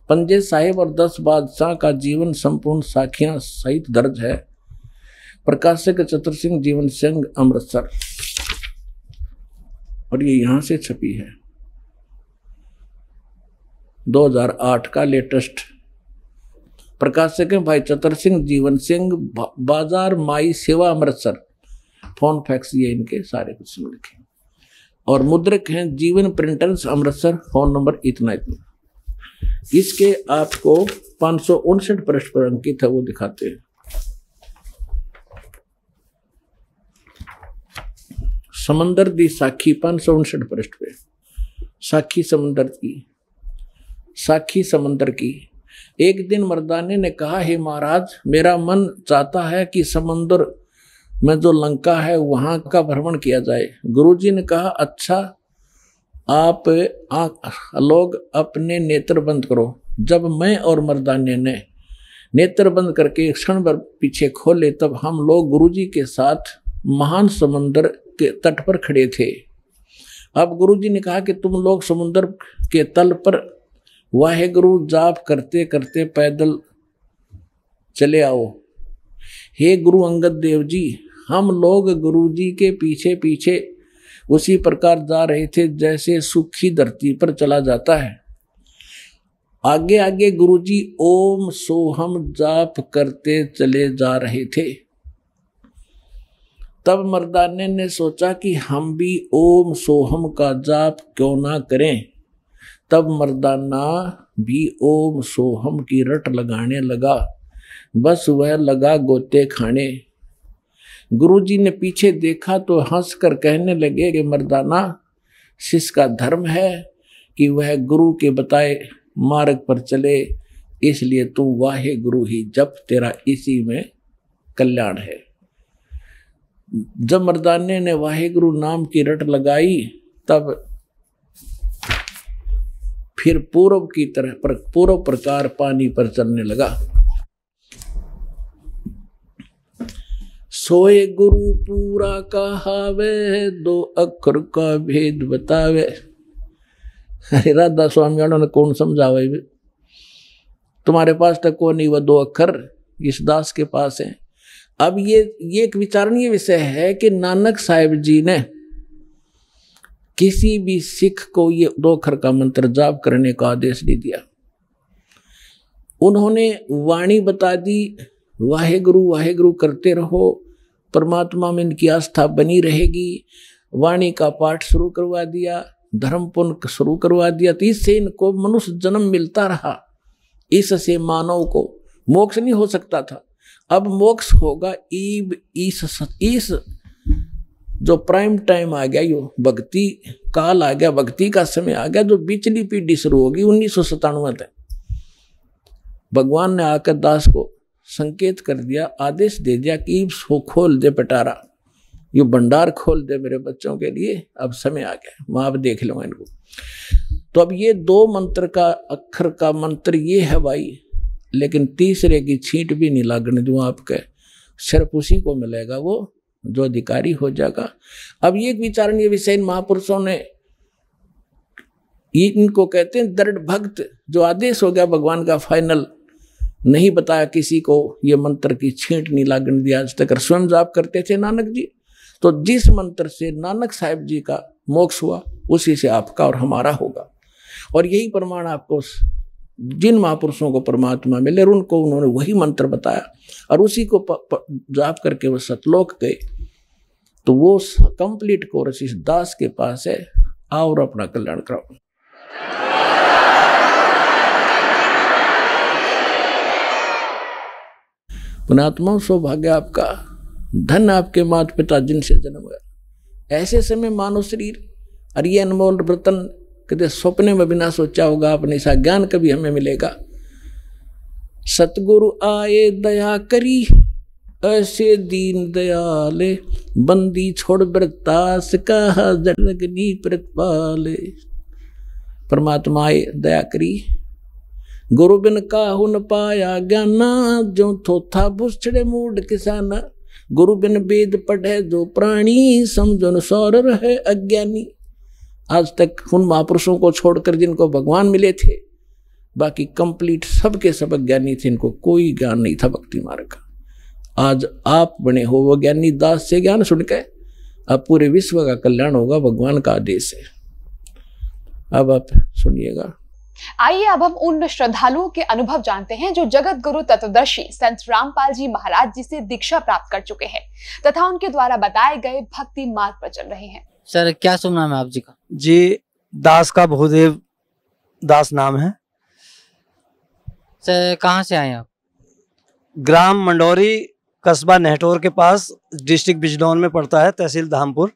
पंजे साहेब और दस बादशाह का जीवन संपूर्ण साखियां सहित दर्ज है प्रकाशक चतुर सिंह जीवन सिंह अमृतसर और ये यहां से छपी है 2008 का लेटेस्ट प्रकाशक है भाई चतुर सिंह जीवन सिंह बाजार माई सेवा अमृतसर फोन फैक्स ये इनके सारे कुछ लिखे और मुद्रक हैं जीवन प्रिंटर्स अमृतसर फोन नंबर इतना इतना इसके आपको पाँच सौ उनसठ पृष्ठ पर अंकित है वो दिखाते हैं समंदर दी साखी पाँच सौ उनसठ पृष्ठ पे साखी समंदर की साखी समंदर की एक दिन मर्दाने ने कहा हे महाराज मेरा मन चाहता है कि समंदर में जो लंका है वहाँ का भ्रमण किया जाए गुरुजी ने कहा अच्छा आप लोग अपने नेत्र बंद करो जब मैं और मर्दाने ने नेत्र बंद करके क्षण भर पीछे खोले तब हम लोग गुरुजी के साथ महान समंदर के तट पर खड़े थे अब गुरुजी ने कहा कि तुम लोग समुद्र के तल पर वाहे गुरु जाप करते करते पैदल चले आओ हे गुरु अंगद देव जी हम लोग गुरु जी के पीछे पीछे उसी प्रकार जा रहे थे जैसे सुखी धरती पर चला जाता है आगे आगे गुरु जी ओम सोहम जाप करते चले जा रहे थे तब मर्दाने ने सोचा कि हम भी ओम सोहम का जाप क्यों ना करें तब मर्दाना भी ओम सोहम की रट लगाने लगा बस वह लगा गोते खाने गुरुजी ने पीछे देखा तो हंस कर कहने लगे कि मर्दाना का धर्म है कि वह गुरु के बताए मार्ग पर चले इसलिए तू वाहे गुरु ही जब तेरा इसी में कल्याण है जब मर्दाने ने वाहेगुरु नाम की रट लगाई तब फिर पूर्व की तरह पर, पूर्व प्रकार पानी पर चलने लगा सोए गुरु पूरा कहावे दो अक्षर का भेद बतावे अरे राधा स्वामी उन्होंने कौन समझावे तुम्हारे पास तो कौन ही वह दो अक्षर इस दास के पास है अब ये ये एक विचारणीय विषय है कि नानक साहेब जी ने किसी भी सिख को ये दो खर का मंत्र जाप करने का आदेश नहीं दिया उन्होंने वाणी बता दी वाहे गुरु वाहे गुरु करते रहो परमात्मा में इनकी आस्था बनी रहेगी वाणी का पाठ शुरू करवा दिया धर्म पुण्य शुरू करवा दिया तो इससे इनको मनुष्य जन्म मिलता रहा इससे मानव को मोक्ष नहीं हो सकता था अब मोक्ष होगा ईब इस इस जो प्राइम टाइम आ गया यो भक्ति काल आ गया भक्ति का समय आ गया जो बिचली पीढ़ी शुरू होगी उन्नीस सौ सतानवे तक भगवान ने आकर दास को संकेत कर दिया आदेश दे दिया कि सो खोल दे पटारा ये भंडार खोल दे मेरे बच्चों के लिए अब समय आ गया वहां अब देख लूंगा इनको तो अब ये दो मंत्र का अक्षर का मंत्र ये है भाई लेकिन तीसरे की छींट भी नहीं लागने दूँ आपके सिर्फ उसी को मिलेगा वो जो अधिकारी हो जाएगा अब ये विचारणीय विषय इन महापुरुषों ने इनको कहते हैं दृढ़ भक्त जो आदेश हो गया भगवान का फाइनल नहीं बताया किसी को ये मंत्र की छींट नहीं लागण दिया आज तक स्वयं जाप करते थे नानक जी तो जिस मंत्र से नानक साहेब जी का मोक्ष हुआ उसी से आपका और हमारा होगा और यही प्रमाण आपको जिन महापुरुषों को परमात्मा मिले उनको उन्होंने वही मंत्र बताया और उसी को जाप करके वो सतलोक गए तो वो कंप्लीट कोर्स इस दास के पास है आओ और अपना कल्याण कराओ पुणात्मा सौभाग्य आपका धन आपके माता पिता जिनसे जन्म हुआ ऐसे समय मानव शरीर अरियन मोल अनमोल रतन कभी सपने में भी ना सोचा होगा आपने ऐसा ज्ञान कभी हमें मिलेगा सतगुरु आए दया करी ऐसे दीन दयाले बंदी छोड़ ब्रतास कहा जगनी प्रतिपाल परमात्मा आए दया करी गुरु बिन का हुन पाया ज्ञाना जो थोथा भुसड़े मूड किसाना गुरु बिन वेद पढ़े जो प्राणी समझो न सौर है अज्ञानी आज तक उन महापुरुषों को छोड़कर जिनको भगवान मिले थे बाकी कंप्लीट सबके सब अज्ञानी थे इनको कोई ज्ञान नहीं था भक्ति मार्ग का आज आप बने हो वो ज्ञानी दास से ज्ञान सुनकर अब पूरे विश्व का कल्याण होगा भगवान का आदेश है अब आप सुनिएगा आइए अब हम उन श्रद्धालुओं के अनुभव जानते हैं जो जगत गुरु तत्वदर्शी संत रामपाल जी महाराज जी से दीक्षा प्राप्त कर चुके हैं तथा उनके द्वारा बताए गए भक्ति मार्ग पर चल रहे हैं सर क्या शुभ नाम है आप जी का जी दास का भूदेव दास नाम है सर कहाँ से आए आप ग्राम मंडोरी कस्बा नेहटोर के पास डिस्ट्रिक्ट बिजनौर में पड़ता है तहसील धामपुर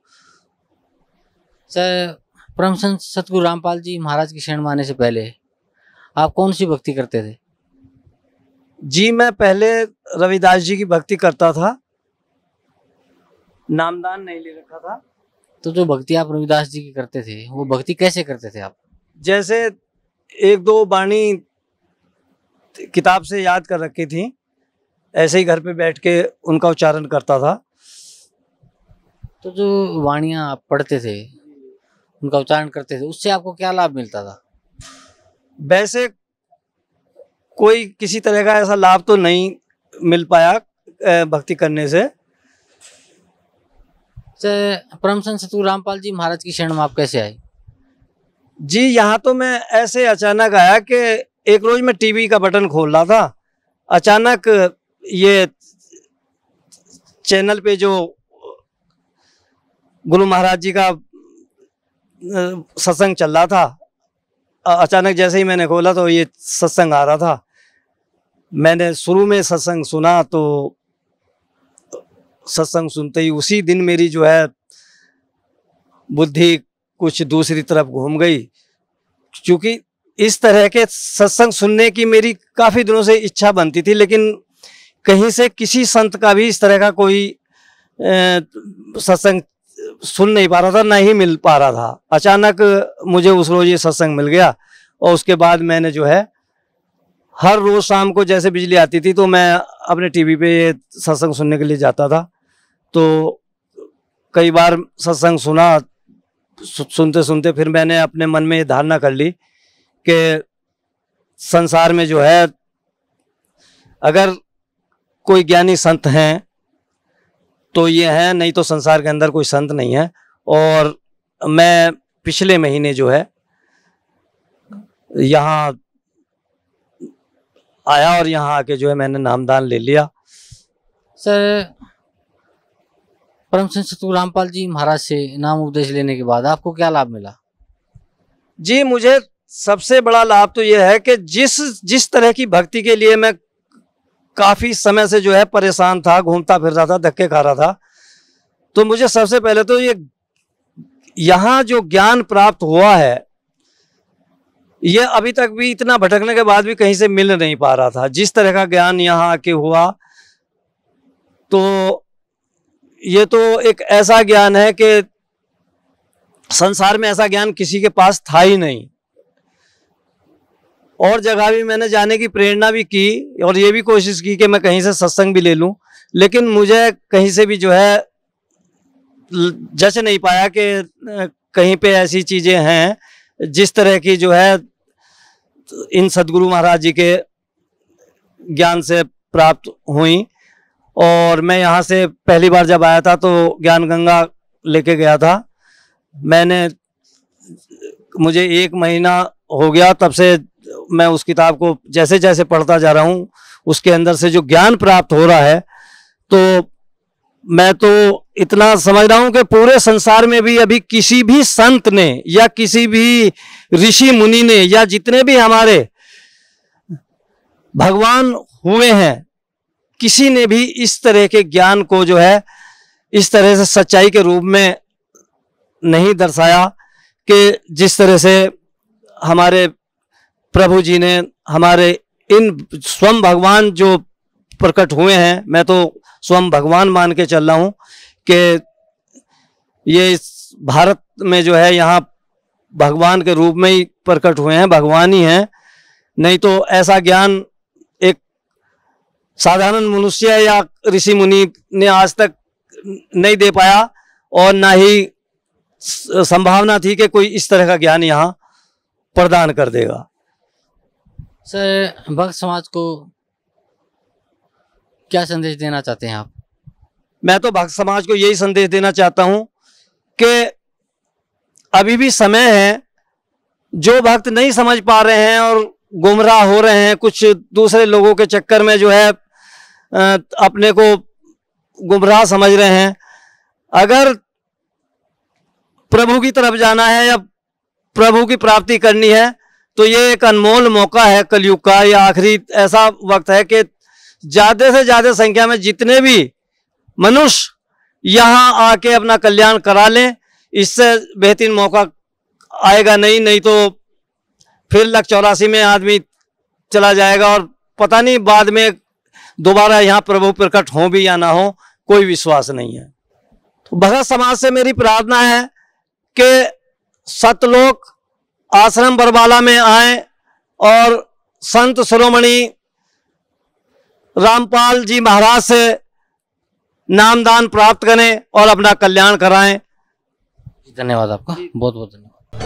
सर परम संत सतगुरु रामपाल जी महाराज की शरण माने से पहले आप कौन सी भक्ति करते थे जी मैं पहले रविदास जी की भक्ति करता था नामदान नहीं ले रखा था तो जो भक्ति आप रविदास जी की करते थे वो भक्ति कैसे करते थे आप जैसे एक दो बाणी किताब से याद कर रखी थी ऐसे ही घर पे बैठ के उनका उच्चारण करता था तो जो वाणिया आप पढ़ते थे उनका उच्चारण करते थे उससे आपको क्या लाभ मिलता था वैसे कोई किसी तरह का ऐसा लाभ तो नहीं मिल पाया भक्ति करने से से संत सतगुरु रामपाल जी महाराज की शरण में आप कैसे आए जी यहाँ तो मैं ऐसे अचानक आया कि एक रोज मैं टीवी का बटन खोल रहा था अचानक ये चैनल पे जो गुरु महाराज जी का सत्संग चल रहा था अचानक जैसे ही मैंने खोला तो ये सत्संग आ रहा था मैंने शुरू में सत्संग सुना तो सत्संग सुनते ही उसी दिन मेरी जो है बुद्धि कुछ दूसरी तरफ घूम गई क्योंकि इस तरह के सत्संग सुनने की मेरी काफ़ी दिनों से इच्छा बनती थी लेकिन कहीं से किसी संत का भी इस तरह का कोई सत्संग सुन नहीं पा रहा था ना ही मिल पा रहा था अचानक मुझे उस रोज़ ये सत्संग मिल गया और उसके बाद मैंने जो है हर रोज़ शाम को जैसे बिजली आती थी तो मैं अपने टीवी पे ये सत्संग सुनने के लिए जाता था तो कई बार सत्संग सुना सुनते सुनते फिर मैंने अपने मन में ये धारणा कर ली कि संसार में जो है अगर कोई ज्ञानी संत हैं तो ये हैं नहीं तो संसार के अंदर कोई संत नहीं है और मैं पिछले महीने जो है यहाँ आया और यहाँ आके जो है मैंने नामदान ले लिया सर परम सिंह सतगुरु रामपाल जी महाराज से नाम उपदेश लेने के बाद आपको क्या लाभ मिला जी मुझे सबसे बड़ा लाभ तो यह है कि जिस जिस तरह की भक्ति के लिए मैं काफ़ी समय से जो है परेशान था घूमता फिर रहा था धक्के खा रहा था तो मुझे सबसे पहले तो ये यहाँ जो ज्ञान प्राप्त हुआ है ये अभी तक भी इतना भटकने के बाद भी कहीं से मिल नहीं पा रहा था जिस तरह का ज्ञान यहाँ आके हुआ तो ये तो एक ऐसा ज्ञान है कि संसार में ऐसा ज्ञान किसी के पास था ही नहीं और जगह भी मैंने जाने की प्रेरणा भी की और ये भी कोशिश की कि मैं कहीं से सत्संग भी ले लूं लेकिन मुझे कहीं से भी जो है जच नहीं पाया कि कहीं पे ऐसी चीज़ें हैं जिस तरह की जो है इन सदगुरु महाराज जी के ज्ञान से प्राप्त हुई और मैं यहाँ से पहली बार जब आया था तो ज्ञान गंगा लेके गया था मैंने मुझे एक महीना हो गया तब से मैं उस किताब को जैसे जैसे पढ़ता जा रहा हूँ उसके अंदर से जो ज्ञान प्राप्त हो रहा है तो मैं तो इतना समझ रहा हूँ कि पूरे संसार में भी अभी किसी भी संत ने या किसी भी ऋषि मुनि ने या जितने भी हमारे भगवान हुए हैं किसी ने भी इस तरह के ज्ञान को जो है इस तरह से सच्चाई के रूप में नहीं दर्शाया कि जिस तरह से हमारे प्रभु जी ने हमारे इन स्वयं भगवान जो प्रकट हुए हैं मैं तो स्वयं भगवान मान के चल रहा हूँ कि ये इस भारत में जो है यहाँ भगवान के रूप में ही प्रकट हुए हैं भगवान ही हैं नहीं तो ऐसा ज्ञान साधारण मनुष्य या ऋषि मुनि ने आज तक नहीं दे पाया और ना ही संभावना थी कि कोई इस तरह का ज्ञान यहाँ प्रदान कर देगा सर भक्त समाज को क्या संदेश देना चाहते हैं आप मैं तो भक्त समाज को यही संदेश देना चाहता हूं कि अभी भी समय है जो भक्त नहीं समझ पा रहे हैं और गुमराह हो रहे हैं कुछ दूसरे लोगों के चक्कर में जो है अपने को गुमराह समझ रहे हैं अगर प्रभु की तरफ जाना है या प्रभु की प्राप्ति करनी है तो ये एक अनमोल मौका है कलयुग का या आखिरी ऐसा वक्त है कि ज़्यादा से ज़्यादा संख्या में जितने भी मनुष्य यहाँ आके अपना कल्याण करा लें इससे बेहतरीन मौका आएगा नहीं नहीं तो फिर लख चौरासी में आदमी चला जाएगा और पता नहीं बाद में दोबारा यहाँ प्रभु प्रकट हो भी या ना हो कोई विश्वास नहीं है तो भगत समाज से मेरी प्रार्थना है कि सतलोक आश्रम बरबाला में आए और संत शिरोमणि रामपाल जी महाराज से नामदान प्राप्त करें और अपना कल्याण कराएं धन्यवाद आपका बहुत बहुत धन्यवाद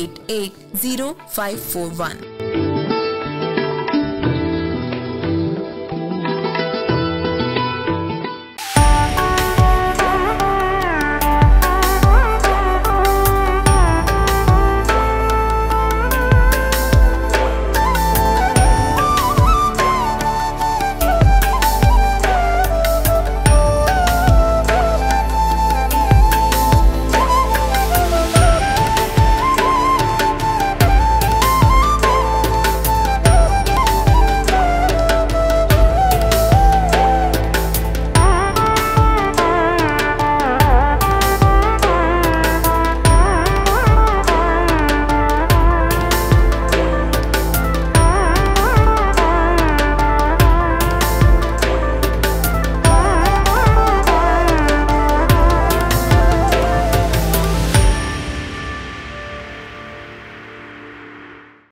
880541.